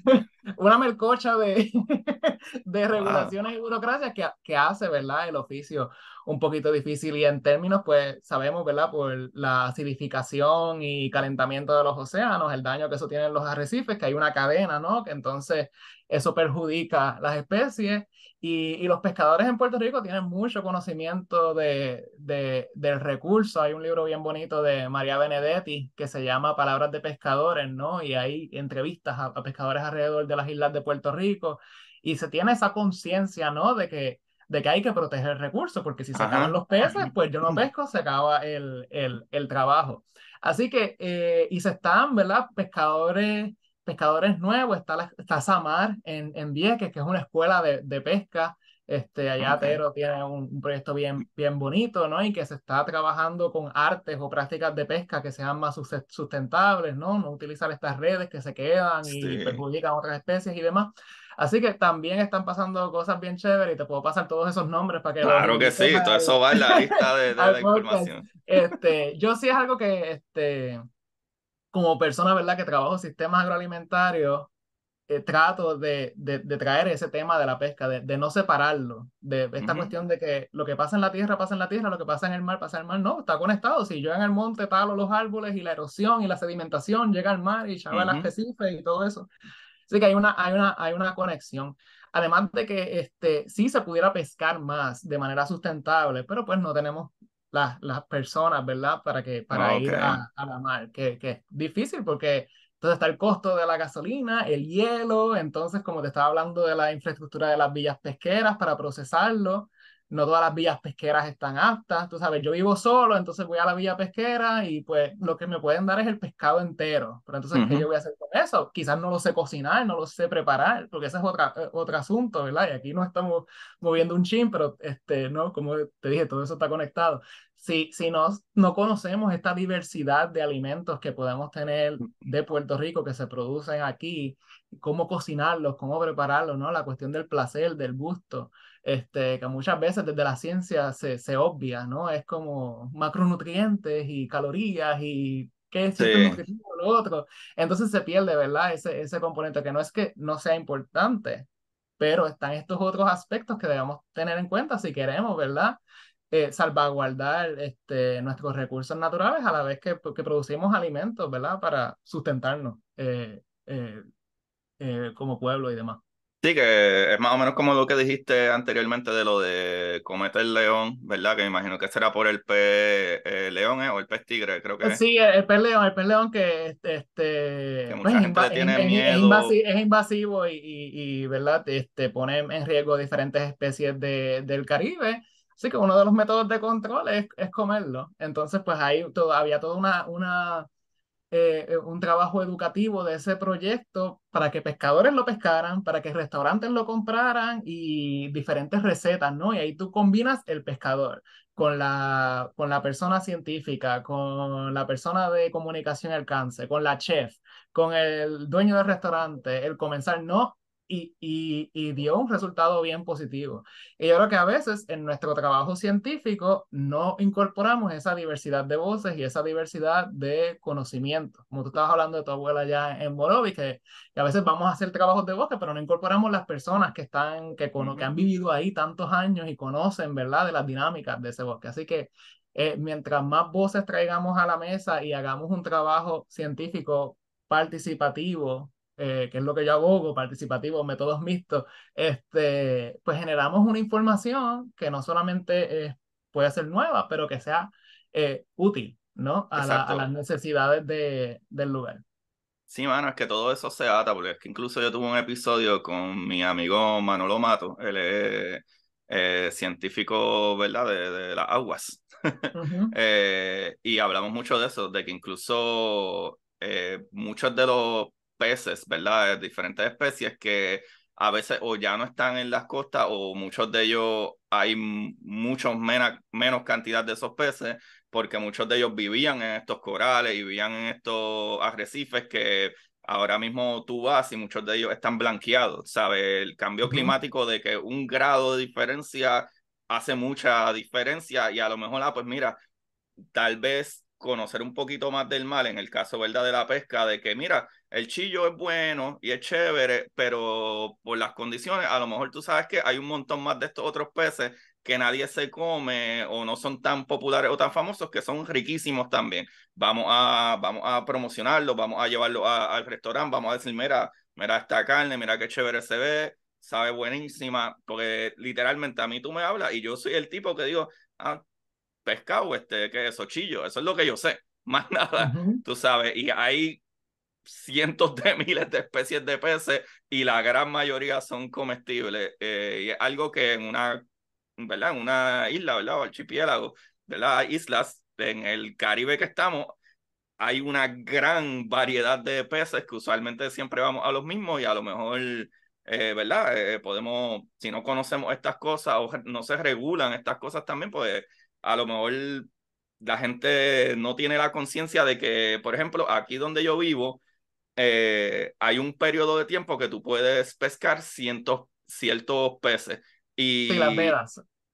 Una mercocha de, [laughs] de regulaciones y burocracias que, que hace, ¿verdad?, el oficio un poquito difícil y en términos, pues sabemos, ¿verdad? Por la acidificación y calentamiento de los océanos, el daño que eso tiene los arrecifes, que hay una cadena, ¿no? Que entonces eso perjudica las especies y, los pescadores en Puerto Rico tienen mucho conocimiento de, de, del recurso. Hay un libro bien bonito de María Benedetti que se llama Palabras de Pescadores, ¿no? Y hay entrevistas a pescadores alrededor de las islas de Puerto Rico y se tiene esa conciencia, ¿no? De que de que hay que proteger el recurso, porque si se acaban los peces, pues yo no pesco, se acaba el, el, el trabajo. Así que, eh, y se están, ¿verdad? Pescadores, pescadores nuevos, está, está Samar en, en Vieques, que es una escuela de, de pesca. Este, allá Tero tiene un, proyecto bien, bien bonito, ¿no? Y que se está trabajando con artes o prácticas de pesca que sean más sustentables, ¿no? No utilizar estas redes que se quedan y perjudican otras especies y demás. Así que también están pasando cosas bien chéveres y te puedo pasar todos esos nombres para que... Claro que sí, todo eso va en la [laughs] lista de, información. Este, yo sí es algo que, este, como persona, ¿verdad? Que trabajo sistemas agroalimentarios, eh, trato de, de, de, traer ese tema de la pesca, de, de no separarlo, de esta cuestión de que lo que pasa en la tierra pasa en la tierra, lo que pasa en el mar pasa en el mar, no, está conectado. Si yo en el monte talo los árboles y la erosión y la sedimentación llega al mar y ya va las las y todo eso. Así que hay una, hay una, hay una conexión. Además de que este, sí se pudiera pescar más de manera sustentable, pero pues no tenemos las, las personas, ¿verdad? Para, que, para ir a, a, la mar, que, que es difícil porque entonces está el costo de la gasolina, el hielo, entonces como te estaba hablando de la infraestructura de las villas pesqueras para procesarlo, no todas las vías pesqueras están aptas, tú sabes, yo vivo solo, entonces voy a la vía pesquera y pues lo que me pueden dar es el pescado entero, pero entonces, ¿qué yo voy a hacer con eso? Quizás no lo sé cocinar, no lo sé preparar, porque ese es otra, eh, otro asunto, ¿verdad? Y aquí no estamos moviendo un chin, pero este, no, como te dije, todo eso está conectado. Si, si no, no conocemos esta diversidad de alimentos que podemos tener de Puerto Rico que se producen aquí, cómo cocinarlos, cómo prepararlos, ¿no? La cuestión del placer, del gusto este, que muchas veces desde la ciencia se, se obvia, ¿no? Es como macronutrientes y calorías y qué es lo otro. Entonces se pierde, ¿verdad? Ese, ese componente que no es que no sea importante, pero están estos otros aspectos que debemos tener en cuenta si queremos, ¿verdad? Eh, salvaguardar este, nuestros recursos naturales a la vez que, que producimos alimentos, ¿verdad? Para sustentarnos eh, eh, como pueblo y demás. Sí, que es más o menos como lo que dijiste anteriormente de lo de cometer el león, ¿verdad? Que me imagino que será por el pez eh, león ¿eh? o el pez tigre, creo que. Sí, el pez león, el pez león que, este, es, invasivo, y, y, y, ¿verdad? Este, pone en riesgo diferentes especies de, del Caribe. Así que uno de los métodos de control es, comerlo. Entonces, pues ahí todo, había toda una, una eh, eh, un trabajo educativo de ese proyecto para que pescadores lo pescaran, para que restaurantes lo compraran y diferentes recetas, ¿no? Y ahí tú combinas el pescador con la, con la persona científica, con la persona de comunicación alcance, con la chef, con el dueño del restaurante, el comensal, ¿no? y, y, y, dio un resultado bien positivo. Y yo creo que a veces en nuestro trabajo científico no incorporamos esa diversidad de voces y esa diversidad de conocimientos. Como tú estabas hablando de tu abuela allá en Morovi, que, que, a veces vamos a hacer trabajos de bosque, pero no incorporamos las personas que están, que, que han vivido ahí tantos años y conocen, ¿verdad?, de las dinámicas de ese bosque. Así que eh, mientras más voces traigamos a la mesa y hagamos un trabajo científico participativo eh, que es lo que yo hago, participativo, métodos mixtos, este, pues generamos una información que no solamente eh, puede ser nueva, pero que sea eh, útil, ¿no? A, las necesidades del lugar. Sí, mano, es que todo eso se ata, porque es que incluso yo tuve un episodio con mi amigo Manolo Mato, él es científico, ¿verdad?, de, las aguas. [laughs] y hablamos mucho de eso, de que incluso muchos de los peces, ¿verdad? diferentes especies que a veces o ya no están en las costas o muchos de ellos hay muchos menos menos cantidad de esos peces porque muchos de ellos vivían en estos corales y vivían en estos arrecifes que ahora mismo tú vas y muchos de ellos están blanqueados, ¿sabes? El cambio climático de que un grado de diferencia hace mucha diferencia y a lo mejor, ah, pues mira, tal vez conocer un poquito más del mal, en el caso ¿verdad? de la pesca, de que mira, el chillo es bueno y es chévere, pero por las condiciones, a lo mejor tú sabes que hay un montón más de estos otros peces que nadie se come o no son tan populares o tan famosos que son riquísimos también. Vamos a, vamos a promocionarlos, vamos a llevarlo al restaurante, vamos a decir, mira, mira esta carne, mira qué chévere se ve, sabe buenísima, porque literalmente a mí tú me hablas y yo soy el tipo que digo, ah, pescado, este, que es ochillo, Eso es lo que yo sé, [laughs] más nada, tú sabes, y hay cientos de [laughs] miles de especies de peces y la gran mayoría son comestibles. Eh, y es algo que en una, ¿verdad? En una isla, ¿verdad? O archipiélago, ¿verdad? Islas en el Caribe que estamos, hay una gran variedad de peces que usualmente siempre vamos a los mismos y a lo mejor... Eh, ¿Verdad? Eh, podemos, si no conocemos estas cosas o no se regulan estas cosas también, pues a lo mejor la gente no tiene la conciencia de que, por ejemplo, aquí donde yo vivo, eh, hay un periodo de tiempo que tú puedes pescar cientos, ciertos peces. Y,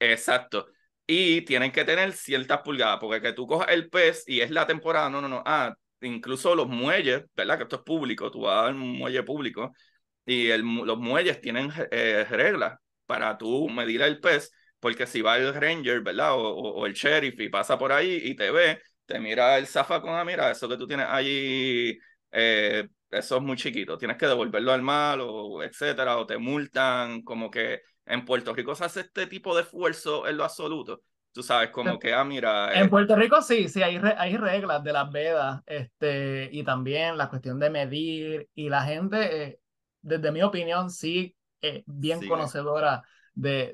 Exacto. Y tienen que tener ciertas pulgadas, porque que tú cojas el pez y es la temporada, no, no, no. Ah, incluso los muelles, ¿verdad? Que esto es público, tú vas a un muelle público y los muelles tienen eh, reglas para tú medir el pez porque si va el ranger, ¿verdad? O, el sheriff y pasa por ahí y te ve, te mira el con la ah, mira, eso que tú tienes allí, eh, eso es muy chiquito, tienes que devolverlo al mal, o etcétera, o te multan, como que en Puerto Rico se hace este tipo de esfuerzo en lo absoluto. Tú sabes, como que, ah, mira. En eh". Puerto Rico sí, sí, hay, hay reglas de las vedas, este, y también la cuestión de medir, y la gente, eh, desde mi opinión, sí, eh, bien conocedora de,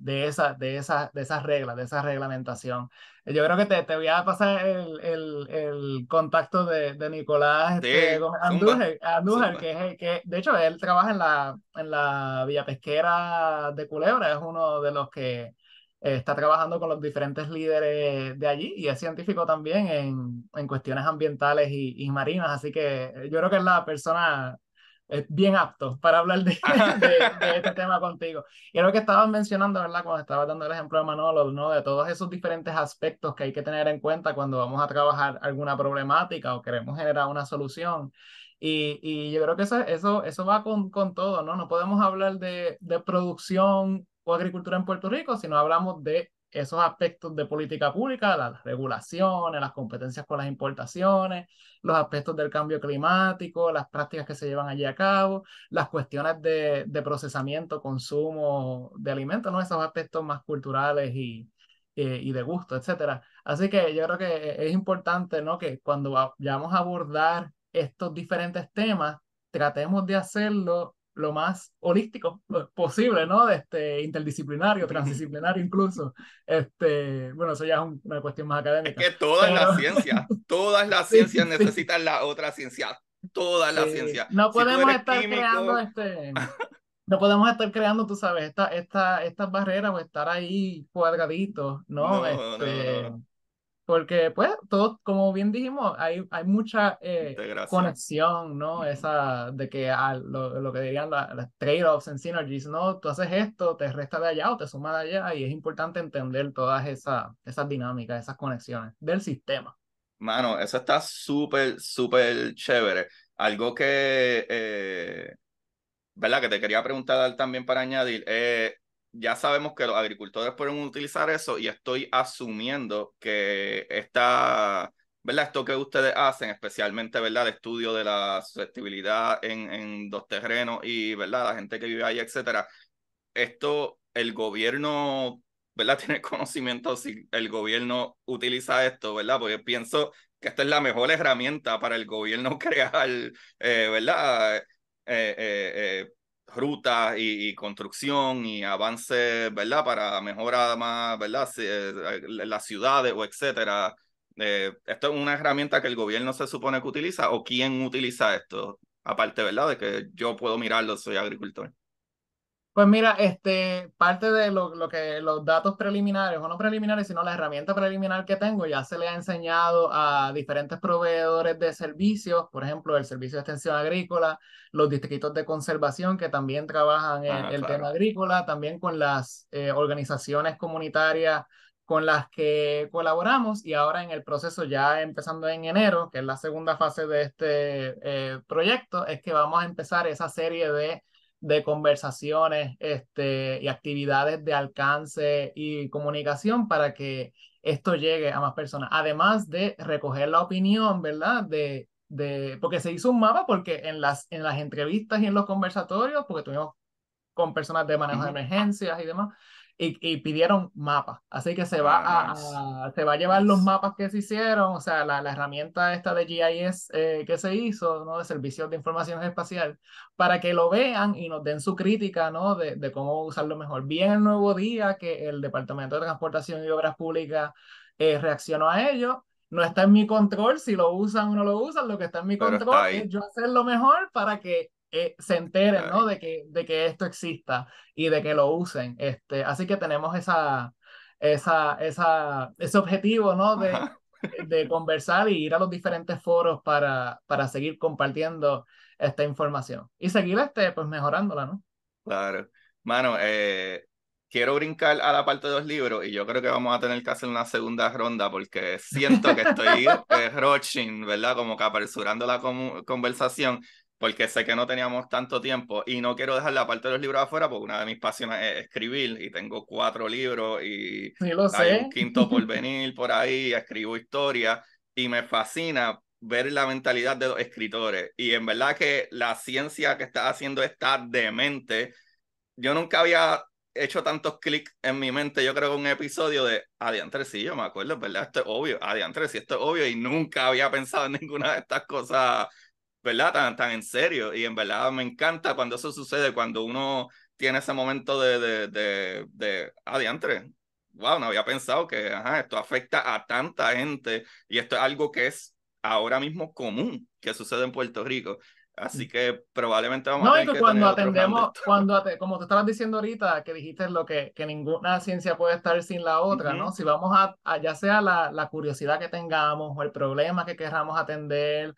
de, esa, de, de esas reglas, de esa reglamentación. Eh, yo creo que te, te voy a pasar el, contacto de, Nicolás este, Andújar, que, es que de hecho él trabaja en la, en la Villa Pesquera de Culebra, es uno de los que está trabajando con los diferentes líderes de allí y es científico también en, en cuestiones ambientales y, y marinas, así que eh, yo creo que es la persona es bien apto para hablar de, [laughs] este tema contigo. Y lo que estabas mencionando, ¿verdad? Cuando estabas dando el ejemplo de Manolo, ¿no? De todos esos diferentes aspectos que hay que tener en cuenta cuando vamos a trabajar alguna problemática o queremos generar una solución. Y, yo creo que eso, eso, eso va con, con todo, ¿no? No podemos hablar de, de producción o agricultura en Puerto Rico sino hablamos de esos aspectos de política pública, las regulaciones, las competencias con las importaciones, los aspectos del cambio climático, las prácticas que se llevan allí a cabo, las cuestiones de, de procesamiento, consumo de alimentos, ¿no? esos aspectos más culturales y, eh, y de gusto, etc. Así que yo creo que e, es importante ¿no? que cuando vayamos a abordar estos diferentes temas, tratemos de hacerlo lo más holístico posible, ¿no? Este, interdisciplinario, transdisciplinario incluso. Este, bueno, eso ya es una cuestión más académica. Es que toda la ciencia ciencias, todas las ciencias [laughs] necesitan la otra ciencia, todas las ciencia ciencias. No podemos estar creando este... [laughs] No podemos estar creando, tú sabes, estas esta, estas barreras o estar ahí cuadraditos, ¿no? este... no porque pues todos, como bien dijimos, hay, hay mucha eh, conexión, ¿no? Esa de que ah, lo, lo, que dirían las trade-offs en synergies, ¿no? Tú haces esto, te resta de allá o te suma de allá y es importante entender todas esas, esas dinámicas, esas conexiones del sistema. Mano, eso está súper, súper chévere. Algo que, eh, ¿verdad? Que te quería preguntar también para añadir. Eh, ya sabemos que los agricultores pueden utilizar eso y estoy asumiendo que esta, ¿verdad? Esto que ustedes hacen, especialmente, ¿verdad? El estudio de la susceptibilidad en, en dos terrenos y, ¿verdad? La gente que vive ahí, etcétera. Esto, el gobierno, ¿verdad? [laughs] Tiene conocimiento si el gobierno utiliza esto, ¿verdad? Porque pienso que esta es la mejor herramienta para el gobierno [laughs] crear, eh, ¿verdad? Eh, eh, rutas y, construcción y avances, ¿verdad? Para mejorar más, ¿verdad? Eh, las ciudades o etcétera. Eh, ¿Esto es una herramienta que el gobierno se supone que utiliza o quién utiliza esto? Aparte, ¿verdad? De que yo puedo mirarlo, soy agricultor. Pues mira, este, parte de lo, que los datos preliminares, o no preliminares, sino la herramienta preliminar que tengo, ya se le ha enseñado a diferentes proveedores de servicios, por ejemplo, el Servicio de Extensión Agrícola, los distritos de conservación que también trabajan en ah, el tema agrícola, también con las eh, organizaciones comunitarias con las que colaboramos y ahora en el proceso, ya empezando en enero, que es la segunda fase de este eh, proyecto, es que vamos a empezar esa serie de de conversaciones este, y actividades de alcance y comunicación para que esto llegue a más personas. Además de recoger la opinión, ¿verdad? De, de, porque se hizo un mapa porque en las, en las entrevistas y en los conversatorios, porque tuvimos con personas de manejo de emergencias y demás, y, pidieron mapas. Así que se va a, ah, se va a llevar los mapas que se hicieron, o sea, la, la herramienta esta de GIS eh, que se hizo, ¿no? De Servicios de Información Espacial, para que lo vean y nos den su crítica, ¿no? De, de cómo usarlo mejor. Bien el nuevo día que el Departamento de Transportación y Obras Públicas eh, reaccionó a ello. No está en mi control si lo usan o no lo usan, lo que está en mi control es yo hacer lo mejor para que eh, se enteren, ¿no? De que, de que esto exista y de que lo usen. Este, así que tenemos esa, esa, esa, ese objetivo, ¿no? De, [laughs] de conversar y ir a los diferentes foros para, para seguir compartiendo esta información y seguir este, pues mejorándola, ¿no? Claro. Mano, eh, quiero brincar a la parte de los libros y yo creo que vamos a tener que hacer una segunda ronda porque siento que estoy [laughs] eh, ¿verdad? Como que apresurando la conversación porque sé que no teníamos tanto tiempo y no quiero dejar la parte de los libros afuera porque una de mis pasiones es escribir y tengo cuatro libros y hay un quinto por venir por ahí, escribo historia y me fascina ver la mentalidad de los escritores y en verdad que la ciencia que está haciendo está demente. Yo nunca había hecho tantos clics en mi mente, yo creo, que un episodio de Adiantre, sí, yo me acuerdo, ¿verdad? Esto es obvio, Adiantre, sí, esto es obvio y nunca había pensado en ninguna de estas cosas ¿verdad? Tan, en serio. Y en verdad me encanta cuando eso sucede, cuando uno tiene ese momento de, de, de, de adiantre. Ah, wow, no había pensado que esto afecta a tanta gente y esto es algo que es ahora mismo común que sucede en Puerto Rico. Así que probablemente vamos a tener y que, cuando atendemos, cuando como te estabas diciendo ahorita, que dijiste lo que, que ninguna ciencia puede estar sin la otra, ¿no? Si vamos a, a ya sea la, curiosidad que tengamos o el problema que querramos atender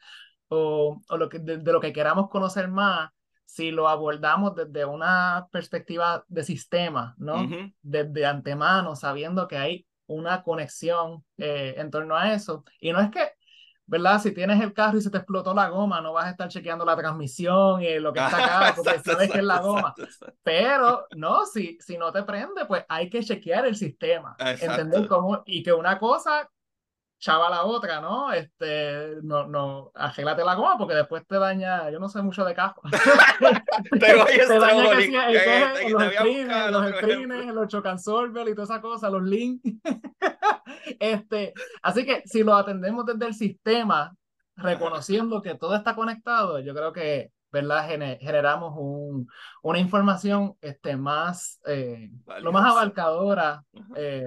o, o lo que, de, lo que queramos conocer más, si lo abordamos desde una perspectiva de sistema, ¿no? Desde antemano, sabiendo que hay una conexión eh, en torno a eso. Y no es que, ¿verdad? Si tienes el carro y se te explotó la goma, no vas a estar chequeando la transmisión y lo que está acá, [laughs] porque sabes que es la goma. Pero, no, si, si no te prende, pues hay que chequear el sistema, entender cómo, y que una cosa chava la otra, ¿no? Este, no, no, arreglate la goma porque después te daña, yo no sé mucho de casco. [laughs] [laughs] te daña que eh, los screeners, los los chocansolver y toda esa cosa, los links. [laughs] este, así que si lo atendemos desde el sistema, reconociendo que todo está conectado, yo creo que ¿verdad? generamos un, una información este, más, eh, lo más abarcadora eh,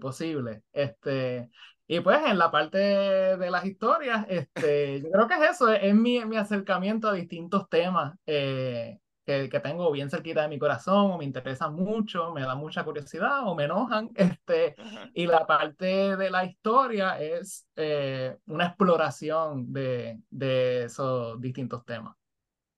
posible. Este, y pues en la parte de las historias, este, yo creo que es eso, es, mi, mi, acercamiento a distintos temas eh, que, que, tengo bien cerquita de mi corazón, o me interesan mucho, me da mucha curiosidad, o me enojan. [laughs] Este, y la parte de la historia es eh, una exploración de, de esos distintos temas.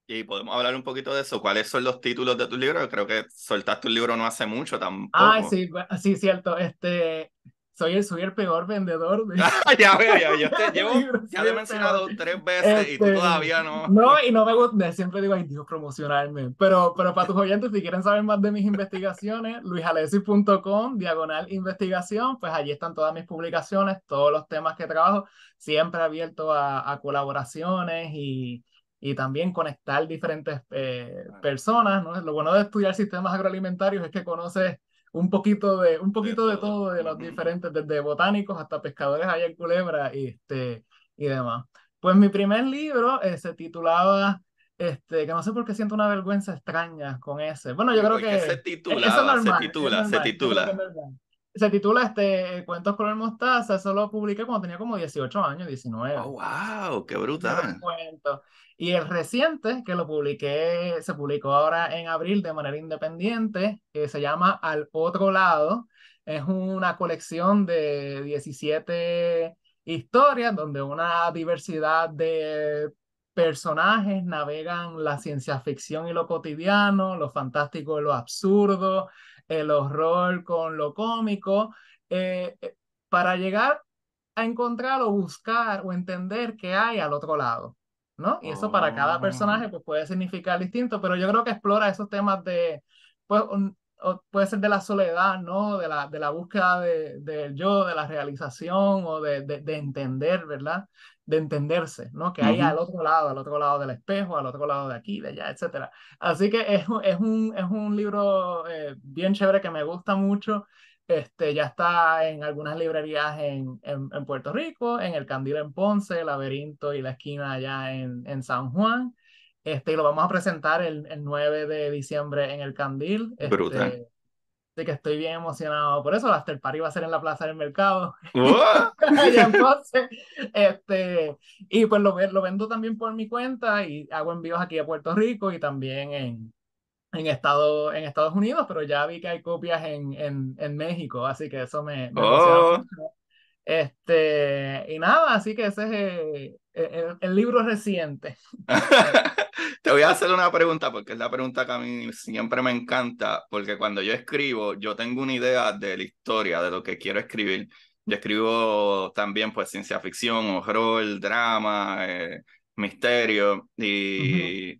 Y podemos hablar un poquito de eso. ¿Cuáles son los títulos de tus libros? Creo que soltaste un libro no hace mucho tampoco. Ah, sí, sí, cierto. Este, soy el, soy el peor vendedor. De... [laughs] Ah, ya veo, ya, yo te ya te [laughs] he mencionado tres veces y tú este, todavía no. No, y no me gusta, siempre digo, ay Dios, promocionarme. Pero, pero para tus oyentes, si quieren saber más de mis investigaciones, luisalesi.com, diagonal investigación, pues allí están todas mis publicaciones, todos los temas que trabajo, siempre abierto a, colaboraciones y, y también conectar diferentes eh, personas. ¿no? Lo bueno de estudiar sistemas agroalimentarios es que conoces un poquito de, un poquito de todo, de los diferentes, desde botánicos hasta pescadores allá en Culebra y, este, y demás. Pues mi primer libro eh, se titulaba este, que no sé por qué siento una vergüenza extraña con ese. Bueno, yo creo que, se titula, se titula, se titula se titula este, eh, Cuentos el mostaza, eso lo publiqué cuando tenía como 18 años, 19. wow! ¡Qué brutal! Y el reciente, que lo publiqué, se publicó ahora en abril de manera independiente, que eh, se llama Al Otro Lado, es una colección de 17 historias donde una diversidad de personajes navegan la ciencia ficción y lo cotidiano, lo fantástico y lo absurdo, el horror con lo cómico, eh, eh, para llegar a encontrar o buscar o entender qué hay al otro lado, ¿no? Y eso para cada oh. personaje pues, puede significar distinto, pero yo creo que explora esos temas de, pues, puede ser de la soledad, ¿no? De la, de la búsqueda del yo, de la realización o de, entender, ¿verdad? De entenderse, ¿no? Que hay al otro lado, al otro lado del espejo, al otro lado de aquí, de allá, etc. Así que es, un, es un libro eh, bien chévere que me gusta mucho. Este, ya está en algunas librerías en, en, Puerto Rico, en El Candil en Ponce, el Laberinto y La Esquina allá en, en San Juan. Este, y lo vamos a presentar el, el 9 de diciembre en el Candil. Este, así que estoy bien emocionado por eso. El after party va a ser en la plaza del mercado. ¡Oh! [laughs] y entonces, este, y pues lo, lo vendo también por mi cuenta y hago envíos aquí a Puerto Rico y también en, en, estado, en Estados Unidos, pero ya vi que hay copias en, en, en México, así que eso me, emociona ¡Oh! mucho. Este, y nada, así que ese es eh, el libro reciente. [laughs] [laughs] Te voy a hacer una pregunta porque es la pregunta que a mí siempre me encanta, porque cuando yo escribo, yo tengo una idea de la historia, de lo que quiero escribir. Yo escribo también pues ciencia ficción, rol drama, eh, misterio y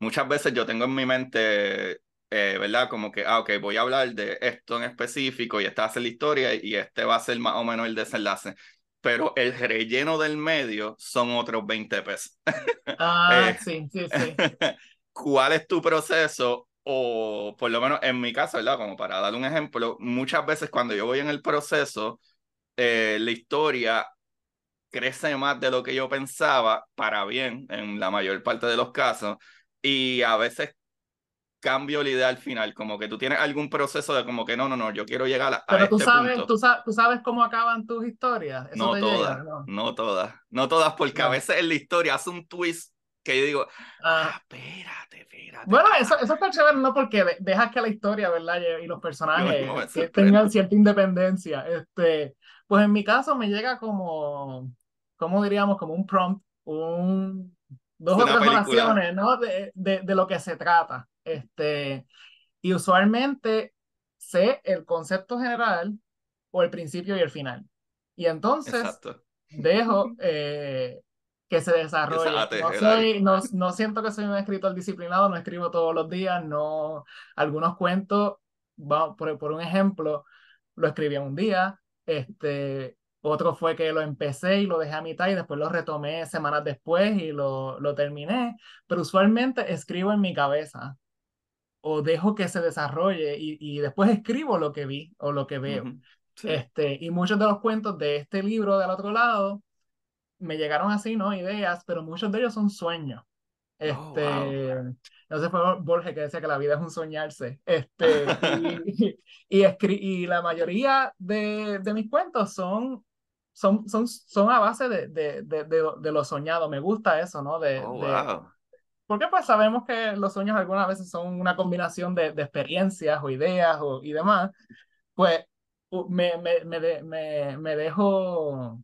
muchas veces yo tengo en mi mente eh, ¿verdad? Como que, ah, ok, voy a hablar de esto en específico y esta va a ser la historia y este va a ser más o menos el desenlace pero el relleno del medio son otros 20 pesos. [laughs] Ah, eh, sí, sí, sí. [laughs] ¿Cuál es tu proceso? O por lo menos en mi caso, ¿verdad? Como para dar un ejemplo, muchas veces cuando yo voy en el proceso, eh, la historia crece más de lo que yo pensaba, para bien, en la mayor parte de los casos, y a veces cambio la idea al final, como que tú tienes algún proceso de como que no, no, no, yo quiero llegar a, Pero tú este sabes, Tú, tú sabes cómo acaban tus historias. no todas, ¿no? todas, no todas, porque a veces en la historia hace un twist que yo digo, ah, ah espérate, espérate. Bueno, ah". eso, eso está ¿no? Porque dejas que la historia, ¿verdad? Y los personajes tengan cierta independencia. Este, pues en mi caso me llega como, ¿cómo diríamos? Como un prompt, un, dos o tres ¿no? de, lo que se trata. Este, y usualmente sé el concepto general o el principio y el final. Y entonces dejo eh, que se desarrolle. No, soy, no, no, siento que soy un escritor disciplinado, no escribo todos los días, no algunos cuentos, va por, por un ejemplo, lo escribí un día, este, otro fue que lo empecé y lo dejé a mitad y después lo retomé semanas después y lo, lo terminé. Pero usualmente escribo en mi cabeza o dejo que se desarrolle y, y, después escribo lo que vi o lo que veo. este, y muchos de los cuentos de este libro del otro lado me llegaron así, ¿no? Ideas, pero muchos de ellos son sueños. Oh, este, sé, fue Borges que decía que la vida es un soñarse. Este, [laughs] y, y la mayoría de, de, mis cuentos son, son, son, son a base de, de, de, de lo soñado. Me gusta eso, ¿no? De, oh, porque pues sabemos que los sueños algunas veces son una combinación de, experiencias o ideas o, y demás. Pues me, me, me, me, dejo,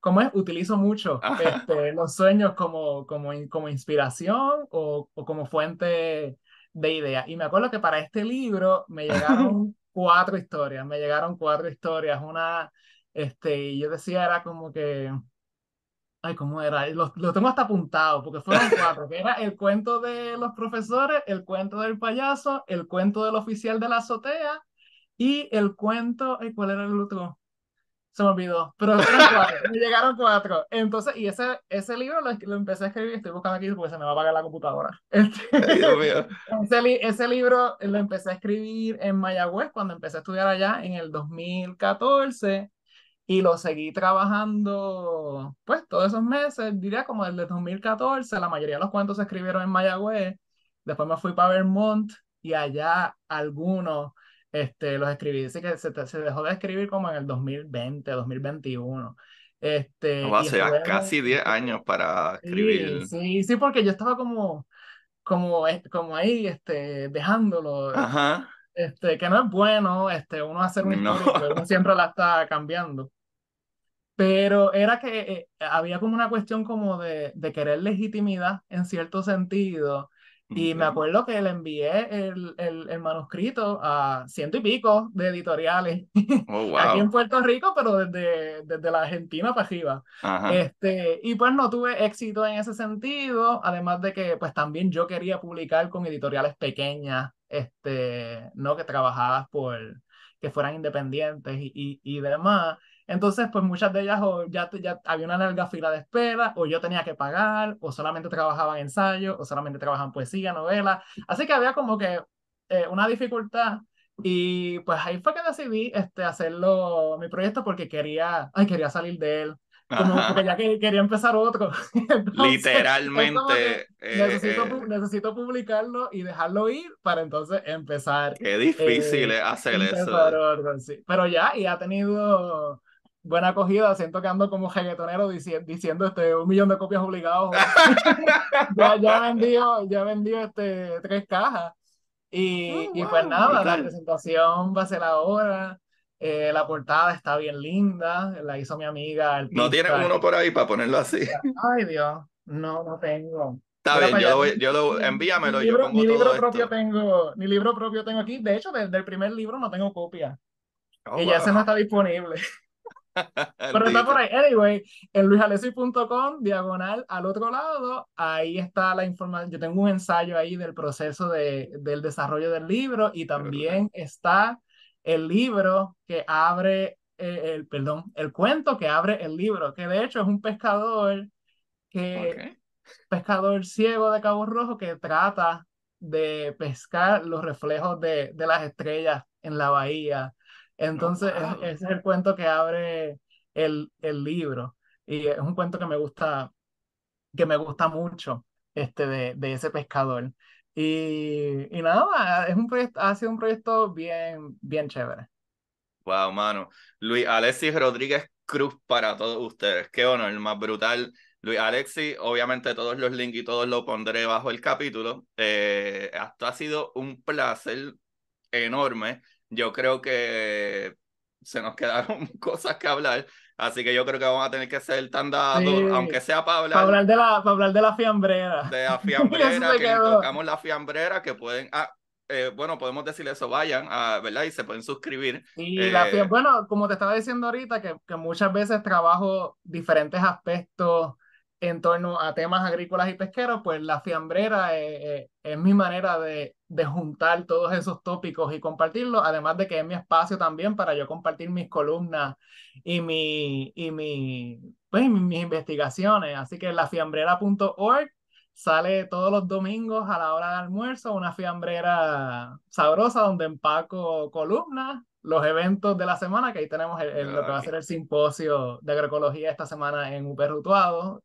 ¿cómo es? Utilizo mucho ah. este, los sueños como, como, como inspiración o, o como fuente de ideas. Y me acuerdo que para este libro me llegaron [laughs] cuatro historias, me llegaron cuatro historias, una, este, y yo decía, era como que Ay, ¿cómo era? Lo, lo tengo hasta apuntado, porque fueron cuatro, era el cuento de los profesores, el cuento del payaso, el cuento del oficial de la azotea y el cuento, ay, ¿cuál era el otro? Se me olvidó, pero fueron cuatro, me llegaron cuatro. Entonces, y ese, ese libro lo, lo, empecé a escribir, estoy buscando aquí porque se me va a pagar la computadora. [laughs] Dios mío. Ese, ese, libro lo empecé a escribir en Mayagüez cuando empecé a estudiar allá en el 2014 y lo seguí trabajando, pues, todos esos meses, diría como desde 2014, la mayoría de los cuentos se escribieron en Mayagüez. Después me fui para Vermont y allá algunos este, los escribí. Dice que se, se, dejó de escribir como en el 2020, 2021. Este, hace casi 10 años para escribir. Sí, sí, porque yo estaba como, como, eh, como ahí, este, dejándolo. Este, que no es bueno este, uno hacer un no. uno [laughs] siempre la está cambiando pero era que eh, había como una cuestión como de, de querer legitimidad en cierto sentido. Y me acuerdo que le envié el, el, el, manuscrito a ciento y pico de editoriales oh, [laughs] aquí en Puerto Rico, pero desde, desde la Argentina para arriba. Este, y pues no tuve éxito en ese sentido, además de que pues también yo quería publicar con editoriales pequeñas, este, no que trabajadas por, que fueran independientes y, y, y demás. Entonces, pues muchas de ellas o ya, ya había una larga fila de espera, o yo tenía que pagar, o solamente trabajaban ensayo, o solamente trabajaban poesía, novela. Así que había como que eh, una dificultad. Y pues ahí fue que decidí este, hacerlo, mi proyecto, porque quería, ay, quería salir de él. Como, porque ya quería empezar otro. [laughs] Literalmente. Eh, necesito, eh. necesito, publicarlo y dejarlo ir para entonces empezar. Qué difícil es hacer eso. Pero ya, y ha tenido buena acogida, siento que ando como reggaetonero diciendo, este, un millón de copias obligados. [laughs] ya, ya vendió, ya vendió este, tres cajas. Y, ah, y pues nada, la presentación va a ser ahora. Eh, la portada está bien linda, la hizo mi amiga. ¿No tiene uno por ahí para ponerlo así? Ay, Dios, no, no tengo. Está bien, pues yo, voy, yo lo, envíamelo. Mi libro, propio tengo, mi libro propio tengo aquí. De hecho, del, primer libro no tengo copia. Oh, y ya ese no está disponible. [laughs] Pero está por ahí. Anyway, en luisalesi.com diagonal al otro lado, ahí está la información. Yo tengo un ensayo ahí del proceso de, del desarrollo del libro y también está el libro que abre, eh, el, perdón, el cuento que abre el libro, que de hecho es un pescador que... Pescador ciego de Cabo Rojo que trata de pescar los reflejos de, de las estrellas en la bahía entonces, ese es el cuento que abre el, el, libro. Y es un cuento que me gusta, que me gusta mucho, este, de, de ese pescador. Y, y nada, es un ha sido un proyecto bien, bien chévere. Wow, mano. Luis Alexis Rodríguez Cruz para todos ustedes. Qué honor, más brutal. Luis Alexis, obviamente todos los links y todos los pondré bajo el capítulo. Eh, esto ha sido un placer enorme yo creo que se nos [laughs] quedaron cosas que hablar, así que yo creo que vamos a tener que ser tan dados, aunque sea para hablar, para hablar, de la, para hablar de la fiambrera. De la [laughs] fiambrera, que tocamos la fiambrera, que pueden... Ah, eh, bueno, podemos decirle eso, vayan, a, ¿verdad? Y se pueden suscribir. Y eh, bueno, como te estaba diciendo ahorita, que, que muchas veces trabajo diferentes aspectos en torno a temas agrícolas y pesqueros, pues la fiambrera eh, eh, es mi manera de, juntar todos esos tópicos y compartirlos, además de que es mi espacio también para yo compartir mis columnas y, mi, y mi, pues, mis investigaciones. Así que lafiambrera.org sale todos los domingos a la hora de almuerzo, una fiambrera sabrosa donde empaco columnas los eventos de la semana, que ahí tenemos lo que va a ah, ser el simposio de agroecología esta semana en UP Rutuado,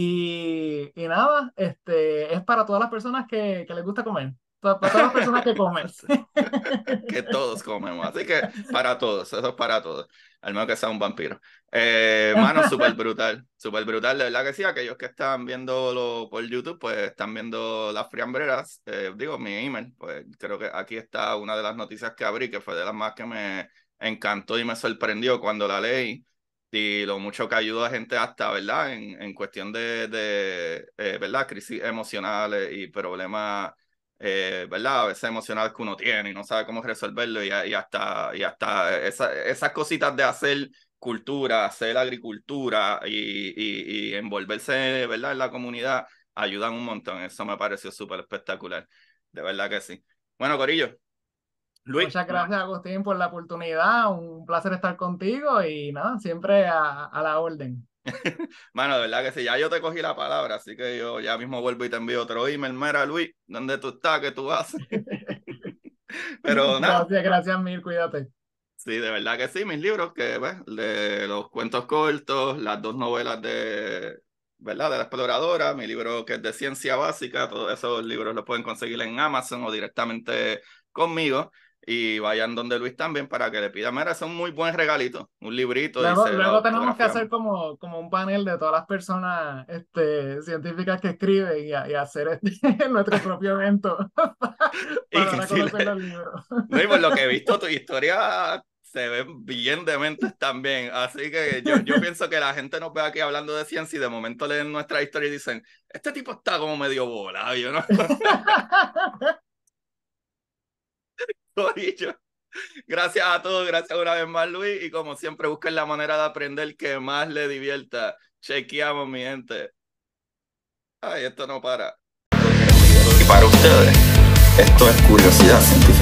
y, y nada, este, es para todas las personas que, que les gusta comer. Para todas las personas que comen. [laughs] [laughs] que todos comemos. Así que para todos, eso es para todos. Al menos que sea un vampiro. Eh, mano, súper brutal. Súper brutal, de verdad que sí. Aquellos que están viéndolo por YouTube, pues están viendo las friambreras. Eh, digo, mi email. Pues creo que aquí está una de las noticias que abrí, que fue de las más que me encantó y me sorprendió cuando la leí y lo mucho que ayuda a gente hasta, ¿verdad? En, en cuestión de, de eh, ¿verdad? Crisis emocionales y problemas, eh, ¿verdad? A veces emocionales que uno tiene y no sabe cómo resolverlo y, y hasta, y hasta esas cositas de hacer cultura, hacer agricultura y, y, y, envolverse, ¿verdad? En la comunidad ayudan un montón. Eso me pareció súper espectacular. De verdad que sí. Bueno, Corillo, Muchas gracias, Agustín, por la oportunidad. Un placer estar contigo y nada, siempre a, la orden. Bueno, [laughs] de verdad que sí, ya yo te cogí la palabra, así que yo ya mismo vuelvo y te envío otro email. Mira, Luis, ¿dónde tú estás? ¿Qué tú haces? [laughs] Pero [laughs] nada. Gracias, gracias mil, cuídate. Sí, de verdad que sí, mis libros, que pues, de los cuentos cortos, las dos novelas de, ¿verdad? De la exploradora, mi libro que es de ciencia básica, todos esos libros los pueden conseguir en Amazon o directamente conmigo y vayan donde Luis también para que le pidan. Mira, son muy buen regalitos un librito. Luego, luego tenemos que hacer como, como un panel de todas las personas este, científicas que escriben y, hacer este [laughs] nuestro propio evento [laughs] [laughs] para, y, lo que he visto, tu historia se ve bien mentes también. Así que yo, yo pienso que la gente nos ve aquí hablando de ciencia y de momento leen nuestra historia y dicen, este tipo está como medio bola, yo no dicho. [laughs] Gracias a todos, gracias una vez más, Luis. Y como siempre, busquen la manera de aprender que más le divierta. Chequeamos, mi gente. Ay, esto no para. Y para ustedes, esto es curiosidad científica.